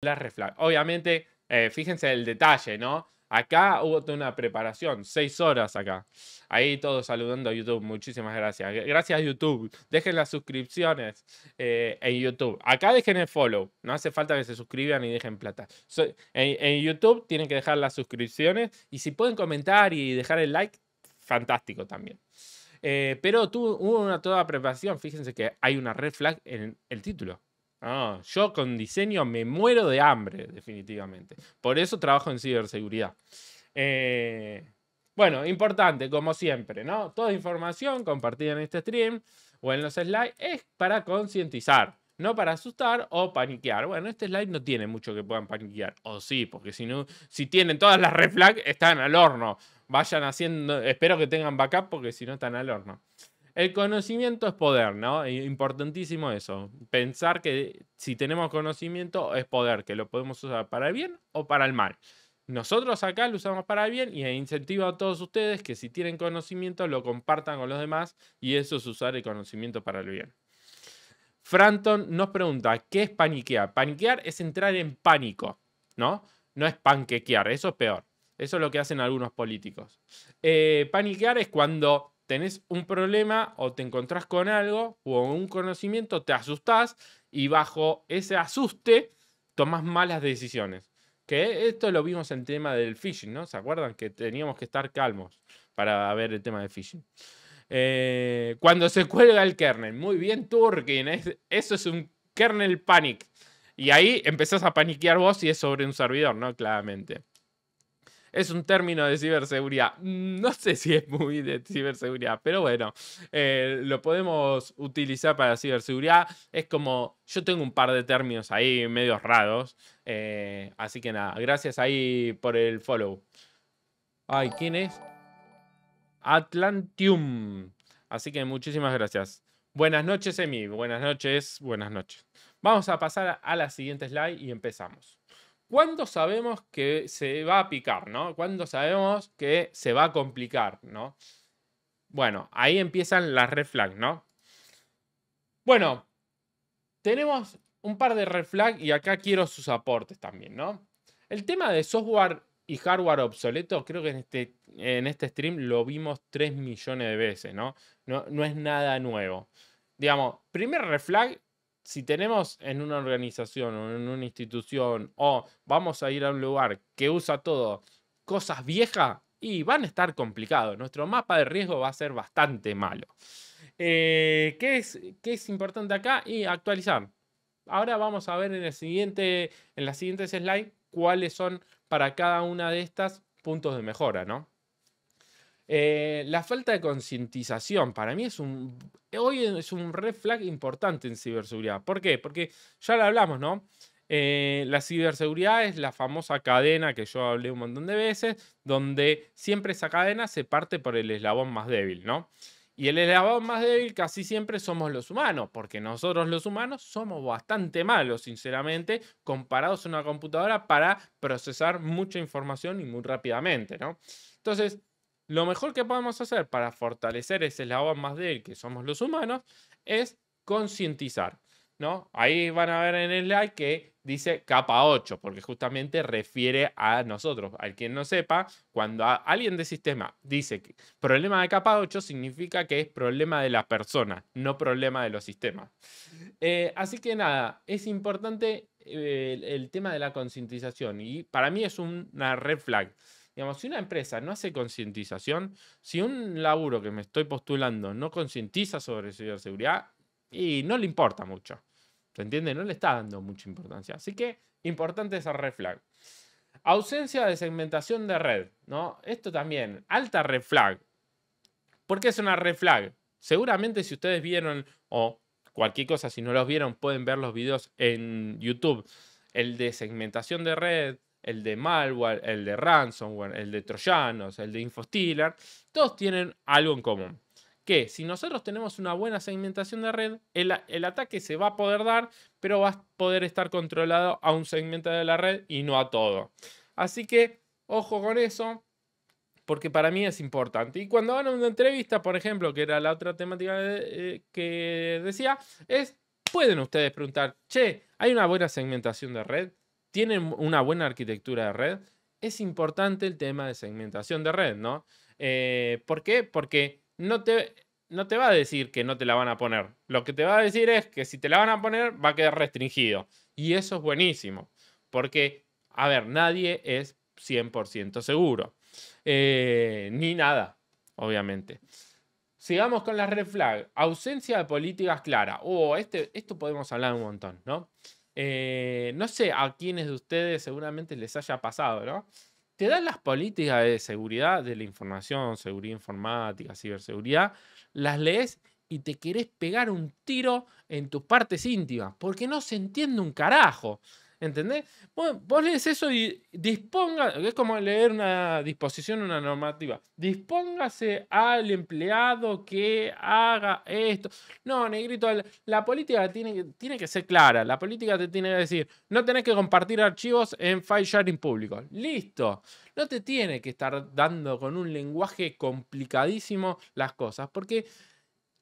La red Obviamente, eh, fíjense el detalle, ¿no? Acá hubo toda una preparación, seis horas acá. Ahí todos saludando a YouTube, muchísimas gracias. Gracias YouTube, dejen las suscripciones eh, en YouTube. Acá dejen el follow, no hace falta que se suscriban y dejen plata. en, YouTube tienen que dejar las suscripciones y si pueden comentar y dejar el like, fantástico también. Eh, pero tuvo una toda preparación, fíjense que hay una red flag en el título. Ah, yo con diseño me muero de hambre, definitivamente. Por eso trabajo en ciberseguridad. Eh, bueno, importante, como siempre, ¿no? Toda información compartida en este stream o en los slides es para concientizar, no para asustar o paniquear. Bueno, este slide no tiene mucho que puedan paniquear, o sí, porque si no, si tienen todas las red flags, están al horno. Vayan haciendo, espero que tengan backup porque si no están al horno. El conocimiento es poder, ¿no? Importantísimo eso. Pensar que si tenemos conocimiento es poder, que lo podemos usar para el bien o para el mal. Nosotros acá lo usamos para el bien y e incentivo a todos ustedes que si tienen conocimiento lo compartan con los demás y eso es usar el conocimiento para el bien. Franton nos pregunta, ¿qué es paniquear? Paniquear es entrar en pánico, ¿no? No es panquequear, eso es peor. Eso es lo que hacen algunos políticos. Eh, paniquear es cuando tenés un problema o te encontrás con algo o un conocimiento, te asustás y bajo ese asuste tomás malas decisiones. Que esto lo vimos en el tema del phishing, ¿no? ¿Se acuerdan? Que teníamos que estar calmos para ver el tema del phishing. Eh, cuando se cuelga el kernel. Muy bien, Turkin. eso es un kernel panic. Y ahí empezás a paniquear vos y es sobre un servidor, ¿no? Claramente es un término de ciberseguridad. No sé si es muy de ciberseguridad, pero bueno, eh, lo podemos utilizar para ciberseguridad. Es como, yo tengo un par de términos ahí medio raros. Eh, así que nada, gracias ahí por el follow. Ay, ¿quién es? Atlantium. Así que muchísimas gracias. Buenas noches, Emi. Buenas noches, buenas noches. Vamos a pasar a la siguiente slide y empezamos. ¿Cuándo sabemos que se va a picar, no? ¿Cuándo sabemos que se va a complicar, no? Bueno, ahí empiezan las red flags, ¿no? Bueno, tenemos un par de red flags y acá quiero sus aportes también, ¿no? El tema de software y hardware obsoleto, creo que en este, en este stream lo vimos 3 millones de veces, ¿no? No, no es nada nuevo. Digamos, primer red flag si tenemos en una organización o en una institución o vamos a ir a un lugar que usa todo cosas viejas y van a estar complicados. Nuestro mapa de riesgo va a ser bastante malo. Eh, ¿qué, es, ¿Qué es importante acá? Y actualizar. Ahora vamos a ver en, el siguiente, en las siguientes slides cuáles son para cada una de estas puntos de mejora, ¿no? Eh, la falta de concientización para mí es un. Hoy es un red flag importante en ciberseguridad. ¿Por qué? Porque ya lo hablamos, ¿no? Eh, la ciberseguridad es la famosa cadena que yo hablé un montón de veces, donde siempre esa cadena se parte por el eslabón más débil, ¿no? Y el eslabón más débil casi siempre somos los humanos, porque nosotros los humanos somos bastante malos, sinceramente, comparados a una computadora para procesar mucha información y muy rápidamente, ¿no? Entonces, lo mejor que podemos hacer para fortalecer ese eslabón más débil que somos los humanos es concientizar. ¿no? Ahí van a ver en el like que dice capa 8, porque justamente refiere a nosotros. Al quien no sepa, cuando alguien de sistema dice que problema de capa 8 significa que es problema de la persona, no problema de los sistemas. Eh, así que nada, es importante eh, el tema de la concientización y para mí es una red flag. Digamos, si una empresa no hace concientización, si un laburo que me estoy postulando no concientiza sobre seguridad, y no le importa mucho. ¿Se entiende? No le está dando mucha importancia. Así que importante esa red flag. Ausencia de segmentación de red, ¿no? Esto también, alta red flag. ¿Por qué es una red flag? Seguramente si ustedes vieron o cualquier cosa, si no los vieron, pueden ver los videos en YouTube. El de segmentación de red, el de malware, el de ransomware, el de troyanos, el de infostealer, todos tienen algo en común. Que si nosotros tenemos una buena segmentación de red, el, ataque se va a poder dar, pero va a poder estar controlado a un segmento de la red y no a todo. Así que ojo con eso, porque para mí es importante. Y cuando van a una entrevista, por ejemplo, que era la otra temática eh, que decía, es, pueden ustedes preguntar, che, ¿hay una buena segmentación de red? tienen una buena arquitectura de red, es importante el tema de segmentación de red, ¿no? Eh, ¿Por qué? Porque no te, no te va a decir que no te la van a poner. Lo que te va a decir es que si te la van a poner va a quedar restringido. Y eso es buenísimo, porque, a ver, nadie es 100% seguro. Eh, ni nada, obviamente. Sigamos con la red flag. Ausencia de políticas claras. Oh, este, esto podemos hablar un montón, ¿no? Eh, no sé a quienes de ustedes seguramente les haya pasado, ¿no? Te dan las políticas de seguridad de la información, seguridad informática, ciberseguridad, las lees y te querés pegar un tiro en tus partes íntimas, porque no se entiende un carajo. ¿Entendés? Vos, lees eso y disponga, es como leer una disposición, una normativa. Dispóngase al empleado que haga esto. No, negrito, la, política tiene, tiene que ser clara. La política te tiene que decir, no tenés que compartir archivos en file sharing público. Listo. No te tiene que estar dando con un lenguaje complicadísimo las cosas, porque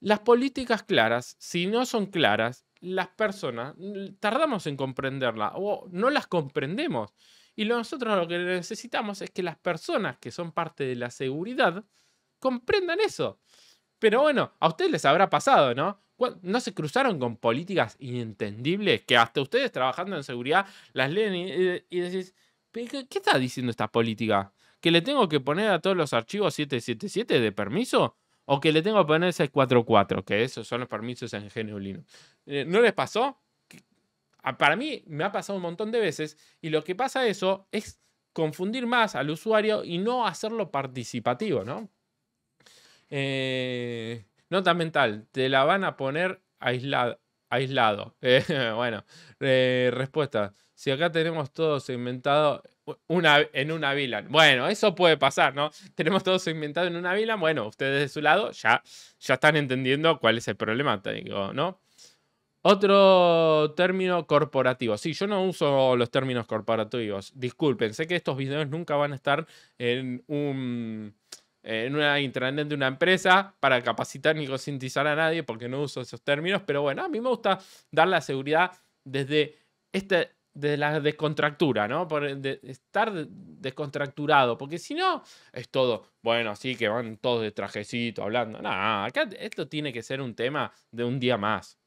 las políticas claras, si no son claras, las personas mm, tardamos en comprenderla o no las comprendemos. Y nosotros lo que necesitamos es que las personas que son parte de la seguridad comprendan eso. Pero bueno, a ustedes les habrá pasado, ¿no? ¿No se cruzaron con políticas inentendibles que hasta ustedes trabajando en seguridad las leen y, decís, ¿qué está diciendo esta política? ¿Que le tengo que poner a todos los archivos 777 de permiso? o que le tengo que poner 644, que esos son los permisos en GNU Linux. Eh, ¿No les pasó? Para mí me ha pasado un montón de veces y lo que pasa eso es confundir más al usuario y no hacerlo participativo, ¿no? Eh, nota mental, te la van a poner aislada, aislado. Eh, bueno, eh, respuesta. Si acá tenemos todo segmentado en una vilan, Bueno, eso puede pasar, ¿no? Tenemos todo segmentado en una vilan, Bueno, ustedes de su lado ya, ya están entendiendo cuál es el problema ¿no? Otro término corporativo. Sí, yo no uso los términos corporativos. Disculpen, sé que estos videos nunca van a estar en un eh, en una intranet de una empresa para capacitar ni concientizar a nadie porque no uso esos términos, pero bueno, a mí me gusta dar la seguridad desde, este, la descontractura, ¿no? Por estar descontracturado, porque si no es todo, bueno, sí, que van todos de trajecito hablando. nada acá esto tiene que ser un tema de un día más.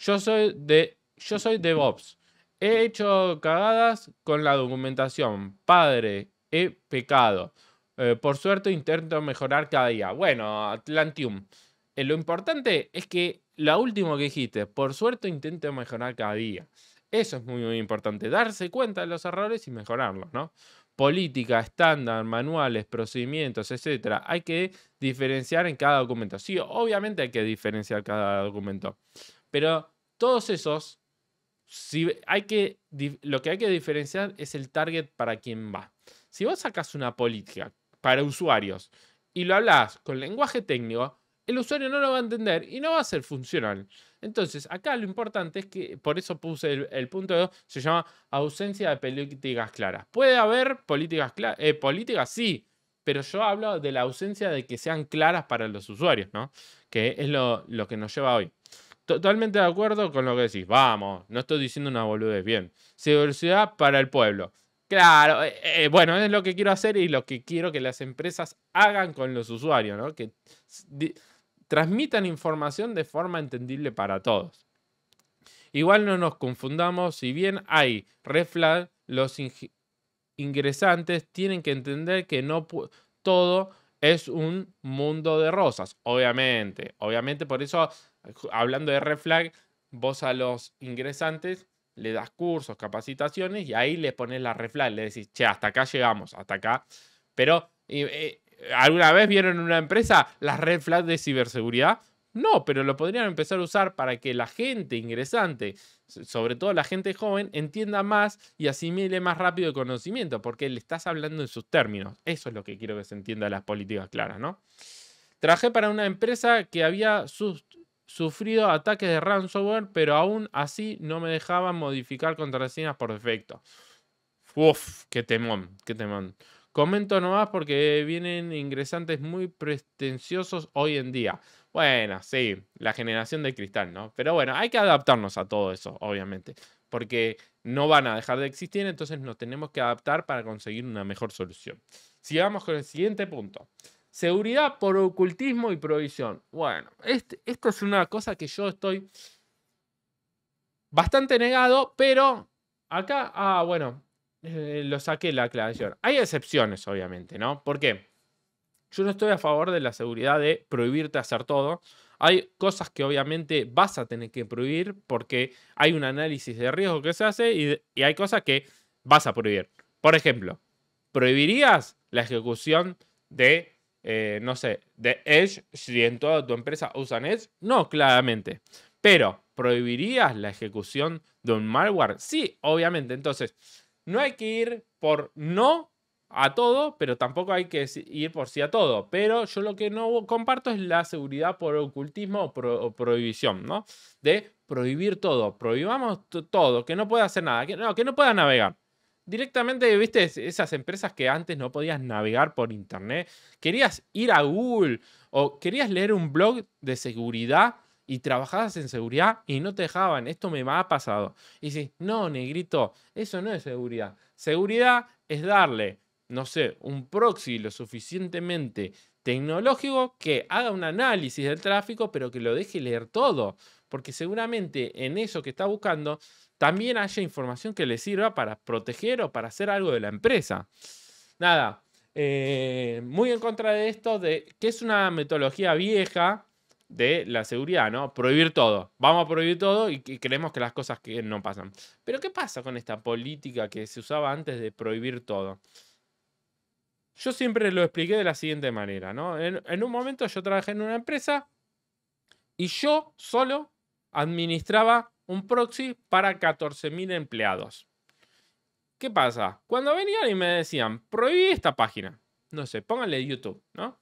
Yo soy de yo soy DevOps. He hecho cagadas con la documentación. Padre, he pecado. Eh, por suerte intento mejorar cada día. Bueno, Atlantium, eh, lo importante es que lo último que dijiste, por suerte intento mejorar cada día. Eso es muy, muy importante, darse cuenta de los errores y mejorarlos, ¿no? Política, estándar, manuales, procedimientos, etc. Hay que diferenciar en cada documento. Sí, obviamente hay que diferenciar cada documento. Pero todos esos, si hay que, lo que hay que diferenciar es el target para quien va. Si vos sacas una política para usuarios y lo hablas con lenguaje técnico, el usuario no lo va a entender y no va a ser funcional. Entonces, acá lo importante es que, por eso puse el, punto 2, se llama ausencia de políticas claras. ¿Puede haber políticas eh, políticas sí, pero yo hablo de la ausencia de que sean claras para los usuarios, ¿no? Que es lo, lo que nos lleva hoy. Totalmente de acuerdo con lo que decís. Vamos, no estoy diciendo una boludez. Bien. Seguridad para el pueblo. Claro, eh, eh, bueno, es lo que quiero hacer y lo que quiero que las empresas hagan con los usuarios, ¿no? Que transmitan información de forma entendible para todos. Igual no nos confundamos, si bien hay reflag los ingresantes tienen que entender que no todo es un mundo de rosas, obviamente, obviamente por eso hablando de reflag vos a los ingresantes le das cursos, capacitaciones y ahí le pones la flag. le decís, che, hasta acá llegamos, hasta acá. Pero, eh, ¿alguna vez vieron en una empresa las red de ciberseguridad? No, pero lo podrían empezar a usar para que la gente ingresante, sobre todo la gente joven, entienda más y asimile más rápido el conocimiento, porque le estás hablando en sus términos. Eso es lo que quiero que se entienda de las políticas claras, ¿no? Trabajé para una empresa que había sus sufrido ataques de ransomware, pero aún así no me dejaban modificar contraseñas por defecto. Uf, qué temón, qué temón. Comento nomás porque vienen ingresantes muy pretenciosos hoy en día. Bueno, sí, la generación de cristal, ¿no? Pero bueno, hay que adaptarnos a todo eso, obviamente, porque no van a dejar de existir, entonces nos tenemos que adaptar para conseguir una mejor solución. Sigamos con el siguiente punto. Seguridad por ocultismo y prohibición. Bueno, este, esto es una cosa que yo estoy bastante negado, pero acá, ah, bueno, eh, lo saqué la aclaración. Hay excepciones, obviamente, ¿no? Porque Yo no estoy a favor de la seguridad de prohibirte hacer todo. Hay cosas que obviamente vas a tener que prohibir porque hay un análisis de riesgo que se hace y hay cosas que vas a prohibir. Por ejemplo, prohibirías la ejecución de eh, no sé, de Edge, si en toda tu empresa usan Edge, no, claramente. Pero, ¿prohibirías la ejecución de un malware? Sí, obviamente. Entonces, no hay que ir por no a todo, pero tampoco hay que ir por sí a todo. Pero yo lo que no comparto es la seguridad por ocultismo o, prohibición, ¿no? De prohibir todo, prohibamos todo, que no pueda hacer nada, que no, que no pueda navegar directamente, viste, esas empresas que antes no podías navegar por internet, querías ir a Google o querías leer un blog de seguridad y trabajabas en seguridad y no te dejaban, esto me ha pasado. Y dices, no, negrito, eso no es seguridad. Seguridad es darle, no sé, un proxy lo suficientemente tecnológico que haga un análisis del tráfico, pero que lo deje leer todo porque seguramente en eso que está buscando también haya información que le sirva para proteger o para hacer algo de la empresa. Nada, eh, muy en contra de esto, de que es una metodología vieja de la seguridad, ¿no? Prohibir todo. Vamos a prohibir todo y, queremos creemos que las cosas que no pasan. Pero ¿qué pasa con esta política que se usaba antes de prohibir todo? Yo siempre lo expliqué de la siguiente manera, ¿no? en un momento yo trabajé en una empresa y yo solo administraba un proxy para 14.000 empleados. ¿Qué pasa? Cuando venían y me decían, prohibí esta página, no sé, pónganle YouTube, ¿no?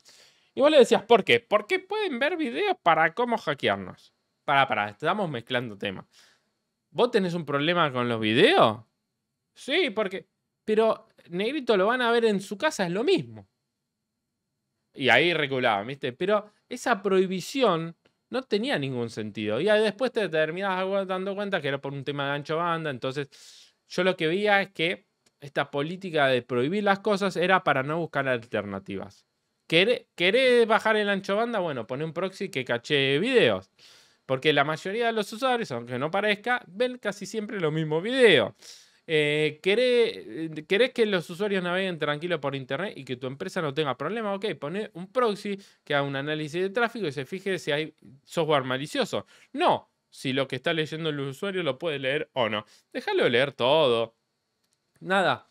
Y vos le decías, ¿por qué? Porque pueden ver videos para cómo hackearnos. Para, para, estamos mezclando temas. ¿Vos tenés un problema con los videos? Sí, porque... Pero negrito lo van a ver en su casa, es lo mismo. Y ahí regulaba ¿viste? Pero esa prohibición no tenía ningún sentido. Y después te terminas dando cuenta que era por un tema de ancho banda. Entonces, yo lo que veía es que esta política de prohibir las cosas era para no buscar alternativas. ¿Querés, bajar el ancho banda? Bueno, pone un proxy que cache videos. Porque la mayoría de los usuarios, aunque no parezca, ven casi siempre los mismos videos. Eh, eh, ¿querés, que los usuarios naveguen tranquilo por internet y que tu empresa no tenga problemas? Ok, pone un proxy que haga un análisis de tráfico y se fije si hay software malicioso. No, si lo que está leyendo el usuario lo puede leer o no. Déjalo leer todo. Nada.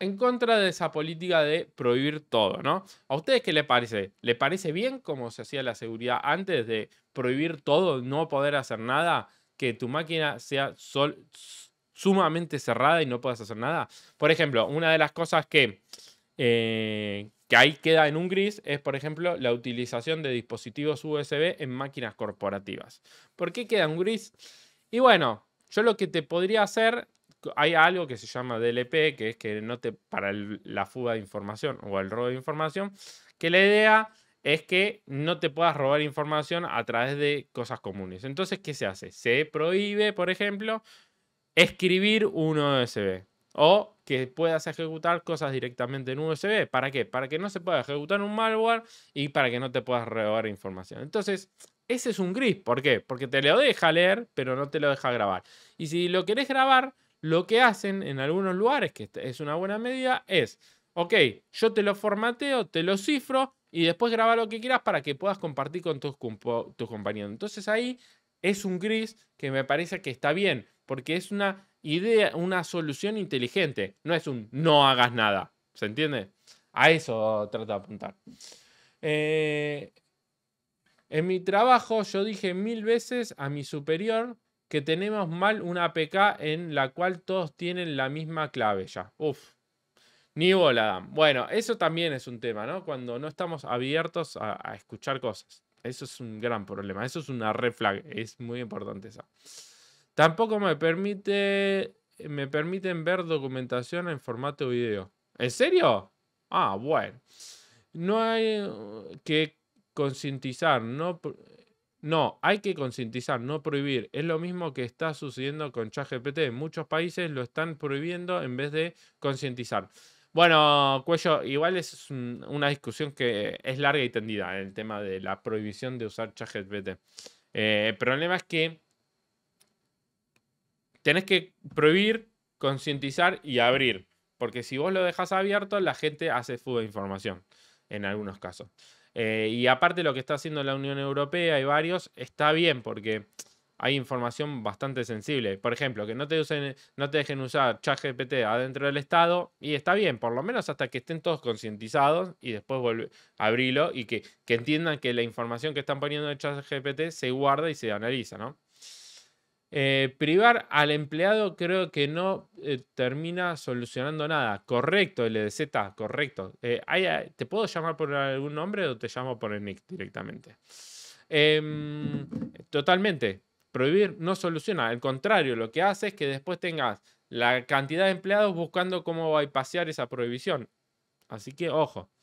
En contra de esa política de prohibir todo, ¿no? ¿A ustedes qué les parece? ¿Le parece bien cómo se hacía la seguridad antes de prohibir todo, no poder hacer nada? Que tu máquina sea sol sumamente cerrada y no puedes hacer nada. Por ejemplo, una de las cosas que, eh, que ahí queda en un gris es, por ejemplo, la utilización de dispositivos USB en máquinas corporativas. ¿Por qué queda un gris? Y bueno, yo lo que te podría hacer, hay algo que se llama DLP, que es que no te, para la fuga de información o el robo de información, que la idea es que no te puedas robar información a través de cosas comunes. Entonces, ¿qué se hace? Se prohíbe, por ejemplo, escribir un USB o que puedas ejecutar cosas directamente en USB. ¿Para qué? Para que no se pueda ejecutar un malware y para que no te puedas robar información. Entonces, ese es un gris. ¿Por qué? Porque te lo deja leer, pero no te lo deja grabar. Y si lo querés grabar, lo que hacen en algunos lugares, que es una buena medida, es, ok, yo te lo formateo, te lo cifro y después graba lo que quieras para que puedas compartir con tus, tus compañeros. Entonces ahí es un gris que me parece que está bien porque es una idea, una solución inteligente, no es un no hagas nada, ¿se entiende? A eso trata de apuntar. Eh, en mi trabajo yo dije mil veces a mi superior que tenemos mal una APK en la cual todos tienen la misma clave ya. Uf, ni bola. Bueno, eso también es un tema, ¿no? Cuando no estamos abiertos a, a, escuchar cosas. Eso es un gran problema. Eso es una red flag. Es muy importante eso. Tampoco me permite eh, me permiten ver documentación en formato video. ¿En serio? Ah, bueno. No hay uh, que concientizar, no no, hay que concientizar, no prohibir. Es lo mismo que está sucediendo con ChatGPT. muchos países lo están prohibiendo en vez de concientizar. Bueno, Cuello, igual es una discusión que es larga y tendida, el tema de la prohibición de usar ChatGPT. Eh, el problema es que tenés que prohibir, concientizar y abrir. Porque si vos lo dejas abierto, la gente hace fuga de información en algunos casos. Eh, y aparte lo que está haciendo la Unión Europea y varios, está bien porque hay información bastante sensible. Por ejemplo, que no te, usen, no te dejen usar ChatGPT adentro del Estado y está bien, por lo menos hasta que estén todos concientizados y después abrilo y que, que, entiendan que la información que están poniendo en ChatGPT se guarda y se analiza, ¿no? Eh, privar al empleado creo que no eh, termina solucionando nada. Correcto, LDZ, e correcto. Eh, ¿Te puedo llamar por algún nombre o te llamo por el nick directamente? Em, totalmente. Prohibir no soluciona. Al contrario, lo que hace es que después tengas la cantidad de empleados buscando cómo bypassear esa prohibición. Así que, ojo.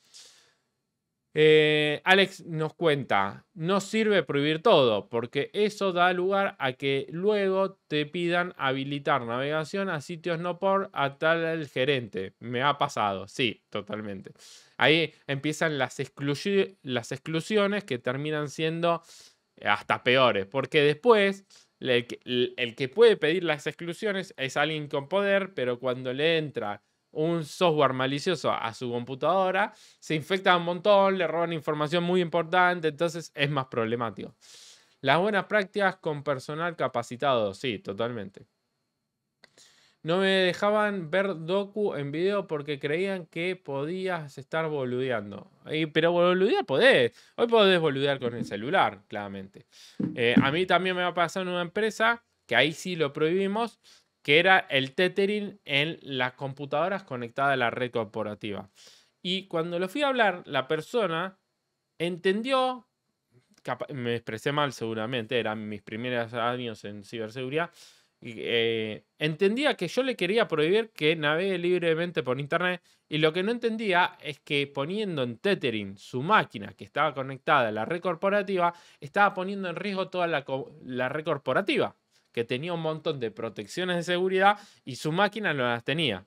Eh, Alex nos cuenta, no sirve prohibir todo, porque eso da lugar a que luego te pidan habilitar navegación a sitios no por a tal el gerente. Me ha pasado, sí, totalmente. Ahí empiezan las, las exclusiones que terminan siendo hasta peores, porque después el que puede pedir las exclusiones es alguien con poder, pero cuando le entra un software malicioso a su computadora, se infecta un montón, le roban información muy importante, entonces es más problemático. Las buenas prácticas con personal capacitado, sí, totalmente. No me dejaban ver docu en video porque creían que podías estar boludeando. pero boludear podés. Hoy podés boludear con el celular, claramente. Eh, a mí también me va a pasar en una empresa, que ahí sí lo prohibimos, que era el tethering en las computadoras conectadas a la red corporativa. Y cuando lo fui a hablar, la persona entendió, me expresé mal seguramente, eran mis primeros años en ciberseguridad, eh, entendía que yo le quería prohibir que navegue libremente por internet y lo que no entendía es que poniendo en tethering su máquina que estaba conectada a la red corporativa, estaba poniendo en riesgo toda la red corporativa que tenía un montón de protecciones de seguridad y su máquina no las tenía.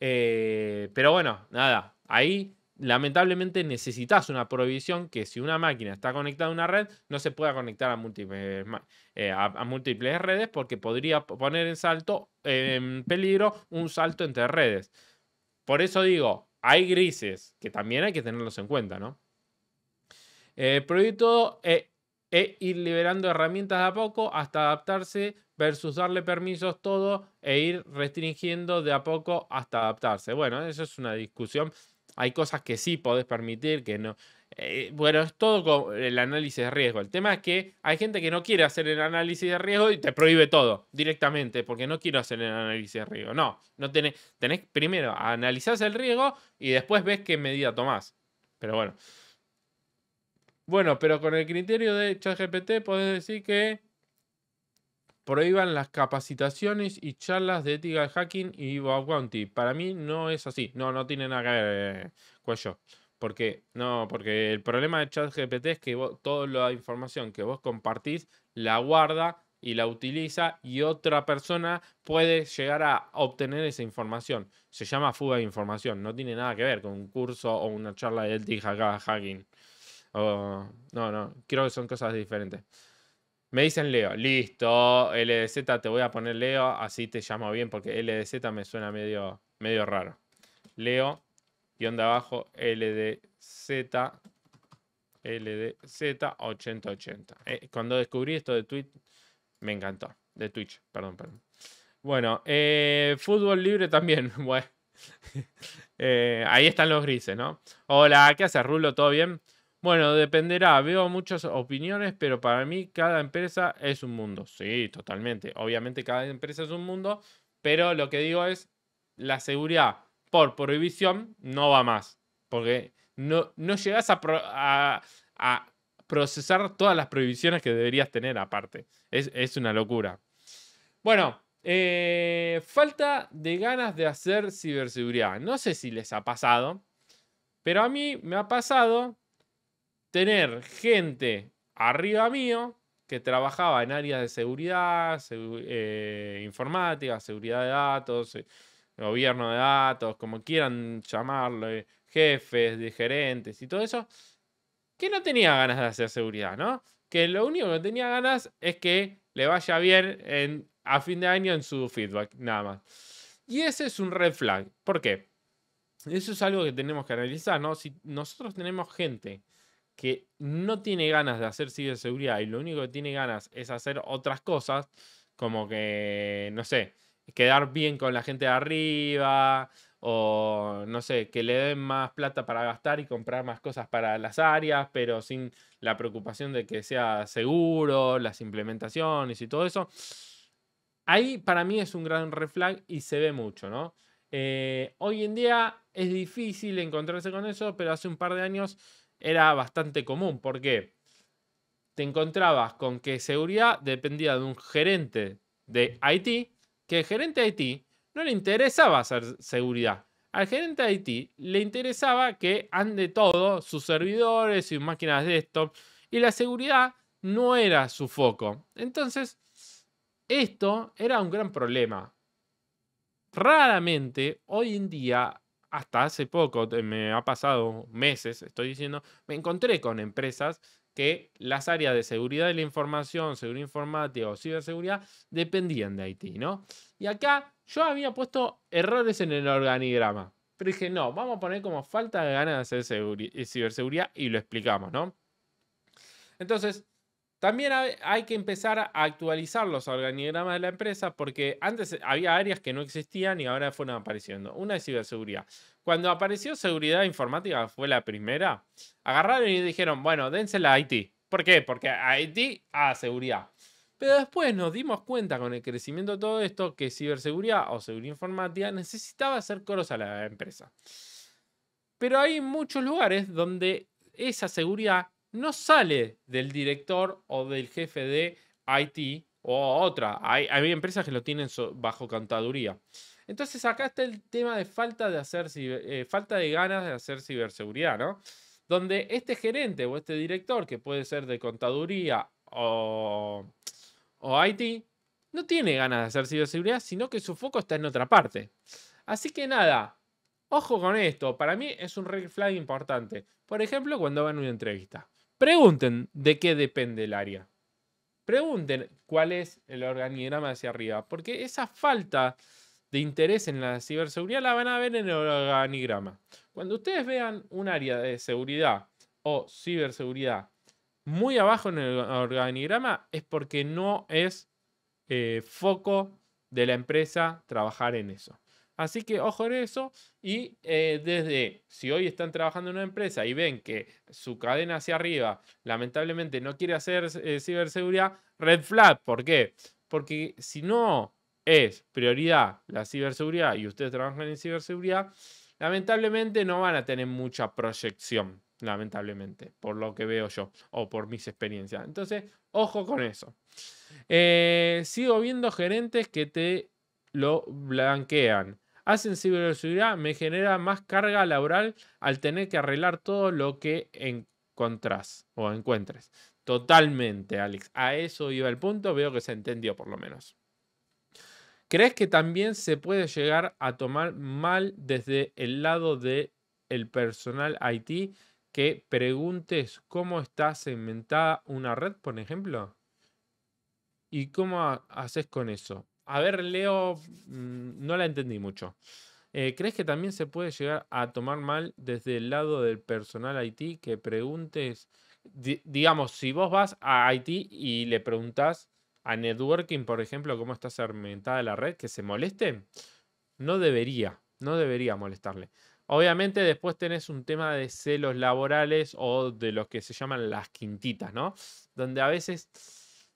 Eh, pero bueno, nada, ahí lamentablemente necesitas una prohibición que si una máquina está conectada a una red, no se pueda conectar a múltiples, eh, a, múltiples redes porque podría poner en salto, en peligro, un salto entre redes. Por eso digo, hay grises que también hay que tenerlos en cuenta, ¿no? Eh, proyecto eh, e ir liberando herramientas de a poco hasta adaptarse versus darle permisos todo e ir restringiendo de a poco hasta adaptarse. Bueno, eso es una discusión. Hay cosas que sí podés permitir, que no. Eh, bueno, es todo el análisis de riesgo. El tema es que hay gente que no quiere hacer el análisis de riesgo y te prohíbe todo directamente, porque no quiero hacer el análisis de riesgo. No, no tenés, tenés primero analizás el riesgo y después ves qué medida tomás. Pero bueno. Bueno, pero con el criterio de ChatGPT podés decir que prohíban las capacitaciones y charlas de ética de hacking y bounty. Para mí no es así. No, no tiene nada que ver, eh, cuello. Porque, no, porque el problema de ChatGPT es que toda la información que vos compartís la guarda y la utiliza y otra persona puede llegar a obtener esa información. Se llama fuga de información, no tiene nada que ver con un curso o una charla de ética hacking no, no, creo que son cosas diferentes. Me dicen Leo, listo, LDZ te voy a poner Leo, así te llamo bien porque LDZ me suena medio, medio raro. Leo, guión de abajo, LDZ, LDZ8080. Eh, cuando descubrí esto de Twitch, me encantó. De Twitch, perdón, perdón. Bueno, eh, fútbol libre también. Bueno, eh, ahí están los grises, ¿no? Hola, ¿qué haces, Rulo? ¿Todo bien? Bueno, dependerá. Veo muchas opiniones, pero para mí cada empresa es un mundo. Sí, totalmente. Obviamente cada empresa es un mundo, pero lo que digo es, la seguridad por prohibición no va más, porque no, no llegas a, procesar todas las prohibiciones que deberías tener aparte. Es, es una locura. Bueno, eh, falta de ganas de hacer ciberseguridad. No sé si les ha pasado, pero a mí me ha pasado tener gente arriba mío que trabajaba en áreas de seguridad, eh, informática, seguridad de datos, eh, gobierno de datos, como quieran llamarlo, jefes, gerentes y todo eso, que no tenía ganas de hacer seguridad, ¿no? Que lo único que tenía ganas es que le vaya bien a fin de año en su feedback, nada más. Y ese es un red flag. ¿Por qué? Eso es algo que tenemos que analizar, ¿no? Si nosotros tenemos gente que no tiene ganas de hacer ciberseguridad y lo único que tiene ganas es hacer otras cosas, como que, no sé, quedar bien con la gente de arriba o, no sé, que le den más plata para gastar y comprar más cosas para las áreas, pero sin la preocupación de que sea seguro, las implementaciones y todo eso. Ahí para mí es un gran reflag flag y se ve mucho, ¿no? Eh, hoy en día es difícil encontrarse con eso, pero hace un par de años era bastante común. porque Te encontrabas con que seguridad dependía de un gerente de IT, que al gerente de IT no le interesaba hacer seguridad. Al gerente de IT le interesaba que ande todo, sus servidores, sus máquinas de desktop, y la seguridad no era su foco. Entonces, esto era un gran problema. Raramente hoy en día hasta hace poco, me ha pasado meses, estoy diciendo, me encontré con empresas que las áreas de seguridad de la información, seguridad informática o ciberseguridad dependían de Haití, ¿no? Y acá yo había puesto errores en el organigrama, pero dije, no, vamos a poner como falta de ganas de hacer ciberseguridad y lo explicamos, ¿no? Entonces, también hay que empezar a actualizar los organigramas de la empresa porque antes había áreas que no existían y ahora fueron apareciendo. Una es ciberseguridad. Cuando apareció seguridad informática, fue la primera, agarraron y dijeron, bueno, dénsela a IT. ¿Por qué? Porque a IT, a seguridad. Pero después nos dimos cuenta con el crecimiento de todo esto que ciberseguridad o seguridad informática necesitaba hacer coros a la empresa. Pero hay muchos lugares donde esa seguridad no sale del director o del jefe de IT o otra. Hay, empresas que lo tienen bajo contaduría. Entonces acá está el tema de falta de hacer eh, falta de ganas de hacer ciberseguridad, ¿no? Donde este gerente o este director, que puede ser de contaduría o, o IT, no tiene ganas de hacer ciberseguridad, sino que su foco está en otra parte. Así que nada, ojo con esto, para mí es un red flag importante. Por ejemplo, cuando van una entrevista. Pregunten de qué depende el área. Pregunten cuál es el organigrama hacia arriba, porque esa falta de interés en la ciberseguridad la van a ver en el organigrama. Cuando ustedes vean un área de seguridad o ciberseguridad muy abajo en el organigrama, es porque no es eh, foco de la empresa trabajar en eso. Así que ojo en eso y eh, desde si hoy están trabajando en una empresa y ven que su cadena hacia arriba lamentablemente no quiere hacer eh, ciberseguridad, red flag, ¿por qué? Porque si no es prioridad la ciberseguridad y ustedes trabajan en ciberseguridad, lamentablemente no van a tener mucha proyección, lamentablemente, por lo que veo yo o por mis experiencias. Entonces, ojo con eso. Eh, sigo viendo gerentes que te lo blanquean hacen ciberseguridad, me genera más carga laboral al tener que arreglar todo lo que encontrás o encuentres. Totalmente, Alex. A eso iba el punto, veo que se entendió por lo menos. ¿Crees que también se puede llegar a tomar mal desde el lado del el personal IT que preguntes cómo está segmentada una red, por ejemplo? ¿Y cómo haces con eso? A ver, Leo, mm, no la entendí mucho. Eh, ¿Crees que también se puede llegar a tomar mal desde el lado del personal Haití que preguntes, digamos, si vos vas a Haití y le preguntas a networking, por ejemplo, cómo está segmentada la red, que se moleste? No debería, no debería molestarle. Obviamente después tenés un tema de celos laborales o de lo que se llaman las quintitas, ¿no? Donde a veces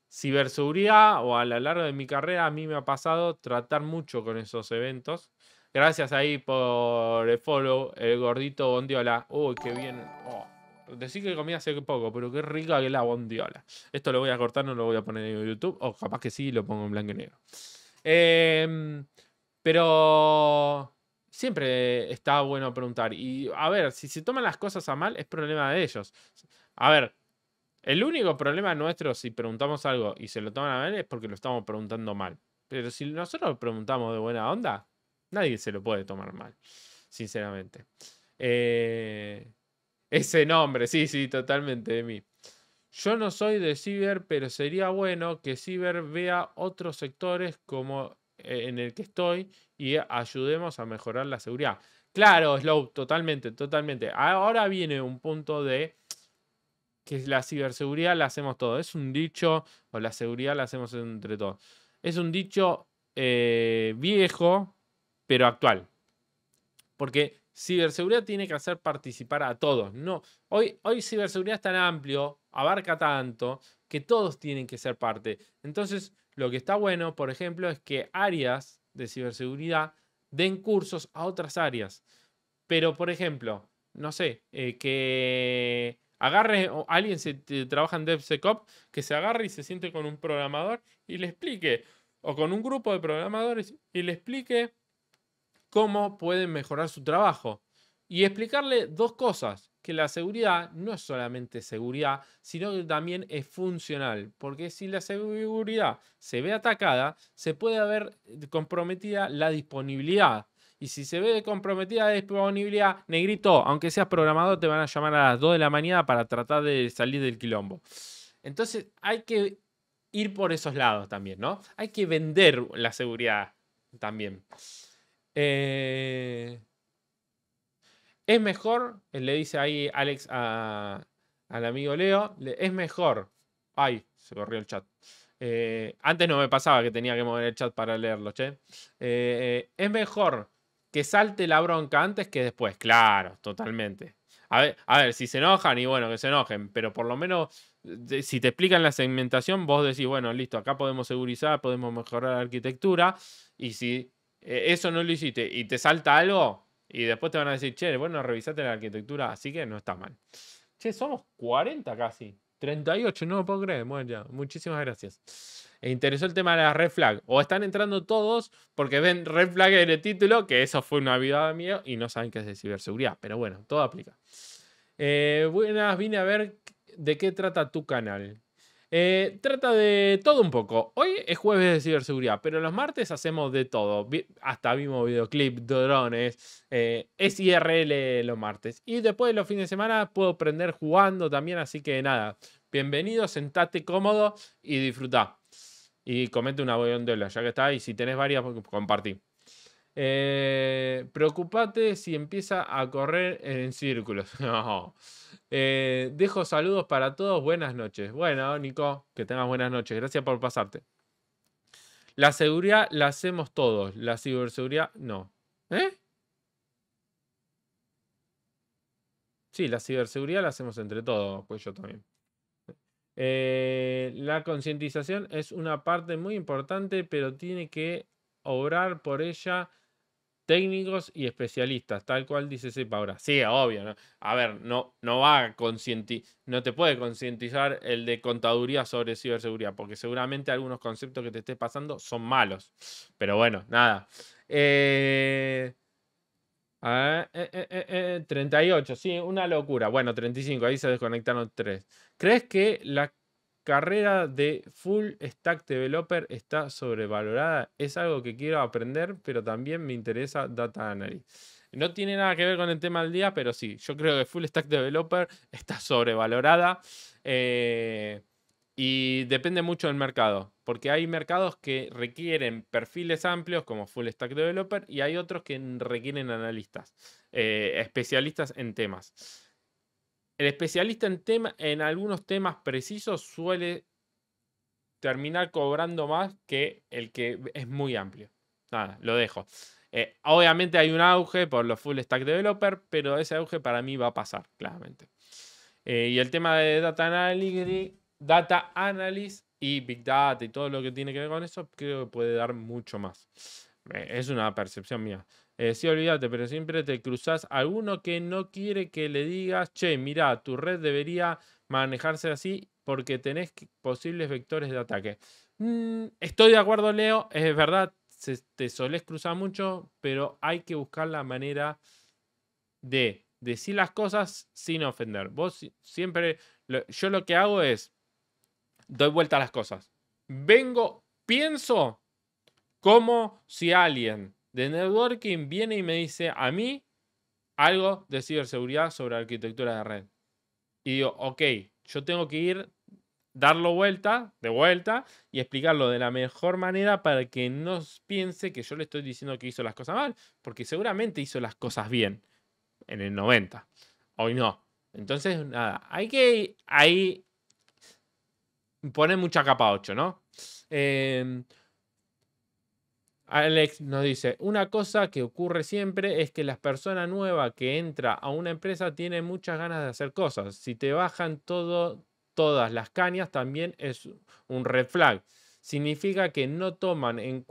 ciberseguridad o a lo largo de mi carrera a mí me ha pasado tratar mucho con esos eventos. Gracias ahí por el follow, el gordito bondiola. Uy, qué bien. Oh, Decir que comí hace poco, pero qué rica que la bondiola. Esto lo voy a cortar, no lo voy a poner en YouTube. O capaz que sí, lo pongo en blanco y negro. Em, pero siempre está bueno preguntar. Y a ver, si se toman las cosas a mal, es problema de ellos. A ver, el único problema nuestro si preguntamos algo y se lo toman a ver es porque lo estamos preguntando mal. Pero si nosotros lo preguntamos de buena onda, nadie se lo puede tomar mal, sinceramente. Eh, ese nombre, sí, sí, totalmente de mí. Yo no soy de ciber, pero sería bueno que ciber vea otros sectores como eh, en el que estoy y ayudemos a mejorar la seguridad. Claro, Slow, totalmente, totalmente. Ahora viene un punto de que la ciberseguridad la hacemos todos. Es un dicho, o la seguridad la hacemos entre todos. Es un dicho eh, viejo, pero actual. Porque ciberseguridad tiene que hacer participar a todos. No, hoy, hoy ciberseguridad es tan amplio, abarca tanto, que todos tienen que ser parte. Entonces, lo que está bueno, por ejemplo, es que áreas de ciberseguridad den cursos a otras áreas. Pero, por ejemplo, no sé, eh, que agarre o alguien que trabaja en DevSecOps que se agarre y se siente con un programador y le explique, o con un grupo de programadores y le explique cómo pueden mejorar su trabajo. Y explicarle dos cosas, que la seguridad no es solamente seguridad, sino que también es funcional, porque si la seguridad se ve atacada, se puede haber comprometida la disponibilidad y si se ve comprometida la disponibilidad, negrito, aunque seas programador, te van a llamar a las 2 de la mañana para tratar de salir del quilombo. Entonces hay que ir por esos lados también, ¿no? Hay que vender la seguridad también. Eh, es mejor, eh, le dice ahí Alex al amigo Leo, es mejor. Ay, se corrió el chat. Eh, antes no me pasaba que tenía que mover el chat para leerlo, che. Eh, es mejor que salte la bronca antes que después. Claro, totalmente. A ver, a ver, si se enojan y bueno, que se enojen, pero por lo menos si te explican la segmentación, vos decís, bueno, listo, acá podemos segurizar, podemos mejorar la arquitectura, y si e, eso no lo hiciste y te salta algo, y después te van a decir, che, bueno, revisate la arquitectura, así que no está mal. Che, somos 40 casi, 38, no lo puedo creer, bueno, ya, muchísimas gracias. ¿E interesó el tema de la red flag. O están entrando todos porque ven red flag en el título, que eso fue una vida mía y no saben que es de ciberseguridad. Pero bueno, todo aplica. Eh, buenas, vine a ver de qué trata tu canal. Eh, trata de todo un poco. Hoy es jueves de ciberseguridad, pero los martes hacemos de todo. Hasta vimos videoclip, drones, eh, es IRL los martes. Y después de los fines de semana puedo aprender jugando también, así que nada. Bienvenido, sentate cómodo y disfrutá y comete una la ya que está. ahí. si tenés varias, compartí. Eh, preocupate si empieza a correr en círculos. Eh, dejo saludos para todos. Buenas noches. Bueno, Nico, que tengas buenas noches. Gracias por pasarte. La seguridad la hacemos todos. La ciberseguridad no. ¿Eh? Sí, la ciberseguridad la hacemos entre todos, pues yo también. Eh, la concientización es una parte muy importante, pero tiene que obrar por ella técnicos y especialistas, tal cual dice Sepa ahora. Sí, obvio, ¿no? A ver, no, no va no te puede concientizar el de contaduría sobre ciberseguridad, porque seguramente algunos conceptos que te estés pasando son malos. Pero bueno, nada. 38, eh, eh, sí, una locura. Bueno, 35, ahí se desconectaron tres. ¿Crees que la carrera de full stack developer está sobrevalorada? Es algo que quiero aprender, pero también me interesa data analysis. No tiene nada que ver con el tema del día, pero sí, yo creo que Full Stack Developer está sobrevalorada eh, y depende mucho del mercado, porque hay mercados que requieren perfiles amplios como Full Stack Developer y hay otros que requieren analistas, eh, especialistas en temas. El especialista en, tema, en algunos temas precisos suele terminar cobrando más que el que es muy amplio. Nada, lo dejo. Eh, obviamente hay un auge por los full stack developer, pero ese auge para mí va a pasar, claramente. Eh, y el tema de data analysis, data y big data y todo lo que tiene que ver con eso, creo que puede dar mucho más. Eh, es una percepción mía. Eh, sí, olvídate, pero siempre te cruzas alguno que no quiere que le digas, che, mira tu red debería manejarse así porque tenés posibles vectores de ataque. Mm, estoy de acuerdo, Leo, es verdad, se, te solés cruzar mucho, pero hay que buscar la manera de decir las cosas sin ofender. Vos siempre, yo lo que hago es, doy vuelta a las cosas. Vengo, pienso como si alguien de networking viene y me dice a mí algo de ciberseguridad sobre arquitectura de red. Y digo, ok, yo tengo que ir, darlo vuelta, de vuelta, y explicarlo de la mejor manera para que no piense que yo le estoy diciendo que hizo las cosas mal, porque seguramente hizo las cosas bien en el 90. Hoy no. Entonces, nada, hay que ahí poner mucha capa 8, ¿no? Em, Alex nos dice, una cosa que ocurre siempre es que las personas nuevas que entra a una empresa tienen muchas ganas de hacer cosas. Si te bajan todo, todas las cañas, también es un red flag. Significa que no toman en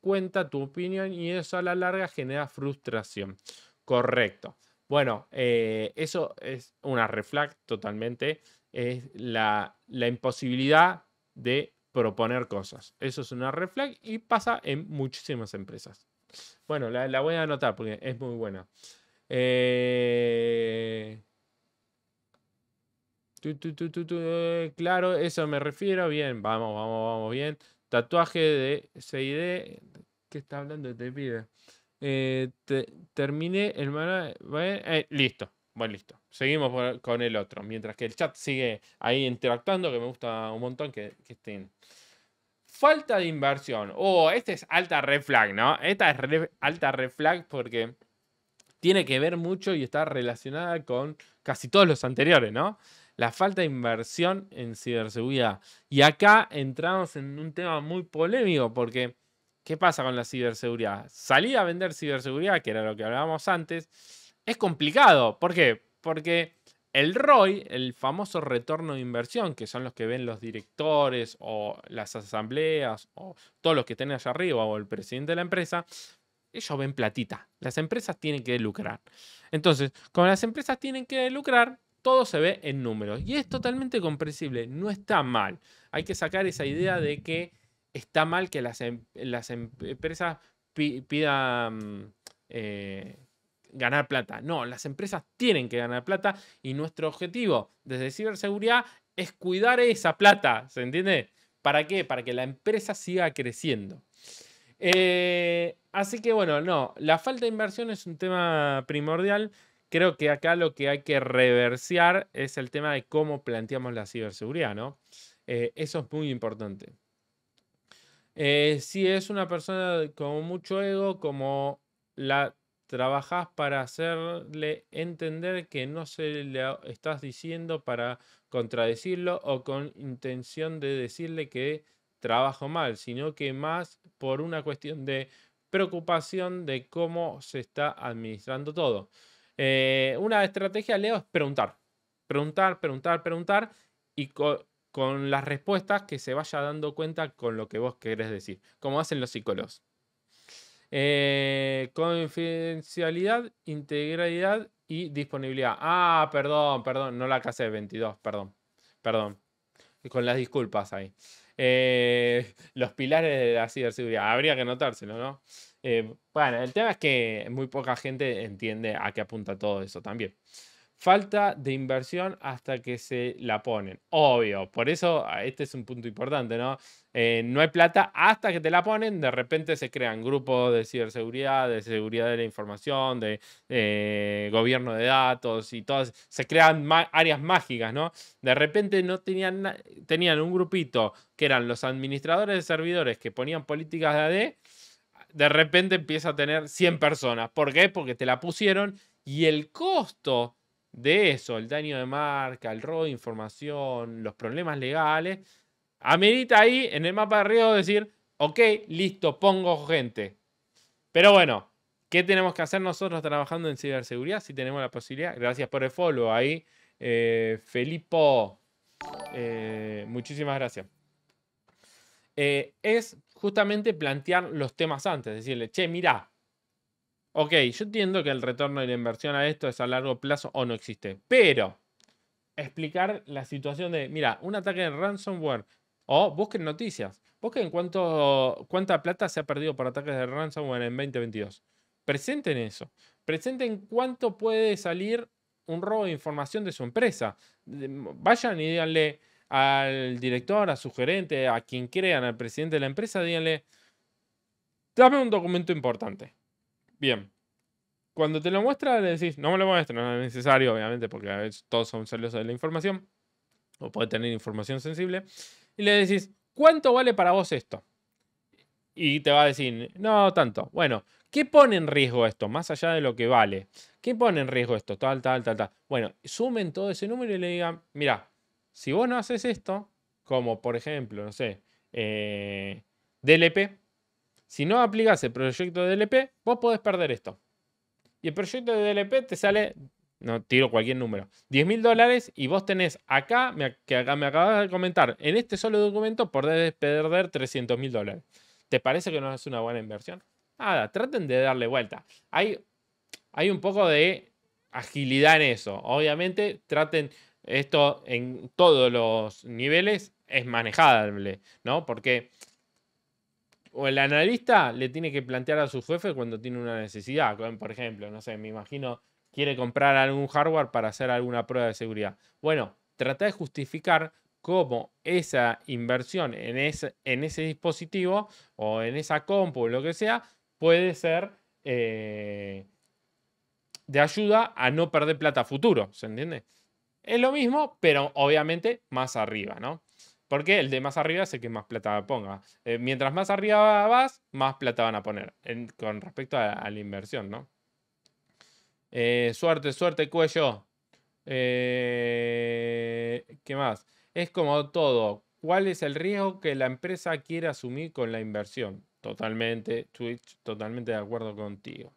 cuenta tu opinión y eso a la larga genera frustración. Correcto. Bueno, eh, eso es una red flag totalmente. Es la imposibilidad de proponer cosas. Eso es una red y pasa en muchísimas empresas. Bueno, la, voy a anotar porque es muy buena. Eh, eh, claro, eso me refiero. Bien, vamos, vamos, vamos, bien. Tatuaje de CID. ¿Qué está hablando? Te este pide. Eh, te, terminé el listo. Bueno, listo. Seguimos con el otro. Mientras que el chat sigue ahí interactuando, que me gusta un montón que, estén. Falta de inversión. Oh, este es alta red flag, ¿no? Esta es alta reflag porque tiene que ver mucho y está relacionada con casi todos los anteriores, ¿no? La falta de inversión en ciberseguridad. Y acá entramos en un tema muy polémico porque, ¿qué pasa con la ciberseguridad? Salí a vender ciberseguridad, que era lo que hablábamos antes, es complicado. ¿Por qué? Porque el ROI, el famoso retorno de inversión, que son los que ven los directores o las asambleas o todos los que estén allá arriba o el presidente de la empresa, ellos ven platita. Las empresas tienen que lucrar. Entonces, como las empresas tienen que lucrar, todo se ve en números. Y es totalmente comprensible, no está mal. Hay que sacar esa idea de que está mal que las, em, em, empresas pidan... Mm, eh, ganar plata. No, las empresas tienen que ganar plata y nuestro objetivo desde ciberseguridad es cuidar esa plata, ¿se entiende? ¿Para qué? Para que la empresa siga creciendo. Eh, así que bueno, no, la falta de inversión es un tema primordial. Creo que acá lo que hay que reversear es el tema de cómo planteamos la ciberseguridad, ¿no? Eh, eso es muy importante. Eh, si es una persona con mucho ego, como la Trabajas para hacerle entender que no se le estás diciendo para contradecirlo o con intención de decirle que trabajo mal, sino que más por una cuestión de preocupación de cómo se está administrando todo. Eh, una estrategia, Leo, es preguntar, preguntar, preguntar, preguntar y con las respuestas que se vaya dando cuenta con lo que vos querés decir, como hacen los psicólogos. Eh, confidencialidad, integralidad y disponibilidad. Ah, perdón, perdón, no la casé, 22, perdón, perdón. Con las disculpas ahí. Eh, los pilares de la ciberseguridad, habría que notárselo, ¿no? Eh, bueno, el tema es que muy poca gente entiende a qué apunta todo eso también falta de inversión hasta que se la ponen. Obvio, por eso ah, este es un punto importante, ¿no? Eh, no hay plata hasta que te la ponen, de repente se crean grupos de ciberseguridad, de seguridad de la información, de eh, gobierno de datos y todas, se crean áreas mágicas, ¿no? De repente no tenían, tenían un grupito que eran los administradores de servidores que ponían políticas de AD, de repente empieza a tener 100 personas. ¿Por qué? Porque te la pusieron y el costo de eso, el daño de marca, el robo de información, los problemas legales, amerita ahí en el mapa de riesgo decir, ok, listo, pongo gente. Pero bueno, ¿qué tenemos que hacer nosotros trabajando en ciberseguridad si tenemos la posibilidad? Gracias por el follow ahí, eh, Felipo. Eh, muchísimas gracias. Eh, es justamente plantear los temas antes, decirle, che, mirá, Ok, yo entiendo que el retorno de la inversión a esto es a largo plazo o no existe, pero explicar la situación de, mira, un ataque de ransomware o busquen noticias, busquen cuánta plata se ha perdido por ataques de ransomware en 2022. Presenten eso, presenten cuánto puede salir un robo de información de su empresa. Vayan y díganle al director, a su gerente, a quien crean, al presidente de la empresa, díganle, dame un documento importante. Bien. Cuando te lo muestra, le decís, no me lo muestres, no es necesario, obviamente, porque a veces todos son celosos de la información, o puede tener información sensible, y le decís, ¿cuánto vale para vos esto? Y te va a decir, no tanto. Bueno, ¿qué pone en riesgo esto? Más allá de lo que vale. ¿Qué pone en riesgo esto? Tal, tal, tal, tal. Bueno, sumen todo ese número y le digan, mira, si vos no haces esto, como por ejemplo, no sé, eh, DLP, si no aplicas el proyecto de DLP, vos podés perder esto. Y el proyecto de DLP te sale, no tiro cualquier número, 10 mil dólares y vos tenés acá, me, que acá me acabas de comentar, en este solo documento podés perder 300 mil dólares. ¿Te parece que no es una buena inversión? Nada, traten de darle vuelta. Hay, hay un poco de agilidad en eso. Obviamente, traten esto en todos los niveles, es manejable, ¿no? Porque o el analista le tiene que plantear a su jefe cuando tiene una necesidad. Por ejemplo, no sé, me imagino quiere comprar algún hardware para hacer alguna prueba de seguridad. Bueno, trata de justificar cómo esa inversión en ese, en ese dispositivo o en esa compu o lo que sea puede ser eh, de ayuda a no perder plata futuro, ¿se entiende? Es lo mismo, pero obviamente más arriba, ¿no? Porque el de más arriba hace que más plata ponga. Eh, mientras más arriba vas, más plata van a poner con respecto a, la inversión, ¿no? Eh, suerte, suerte, cuello. Eh, ¿Qué más? Es como todo. ¿Cuál es el riesgo que la empresa quiere asumir con la inversión? Totalmente, Twitch, totalmente de acuerdo contigo.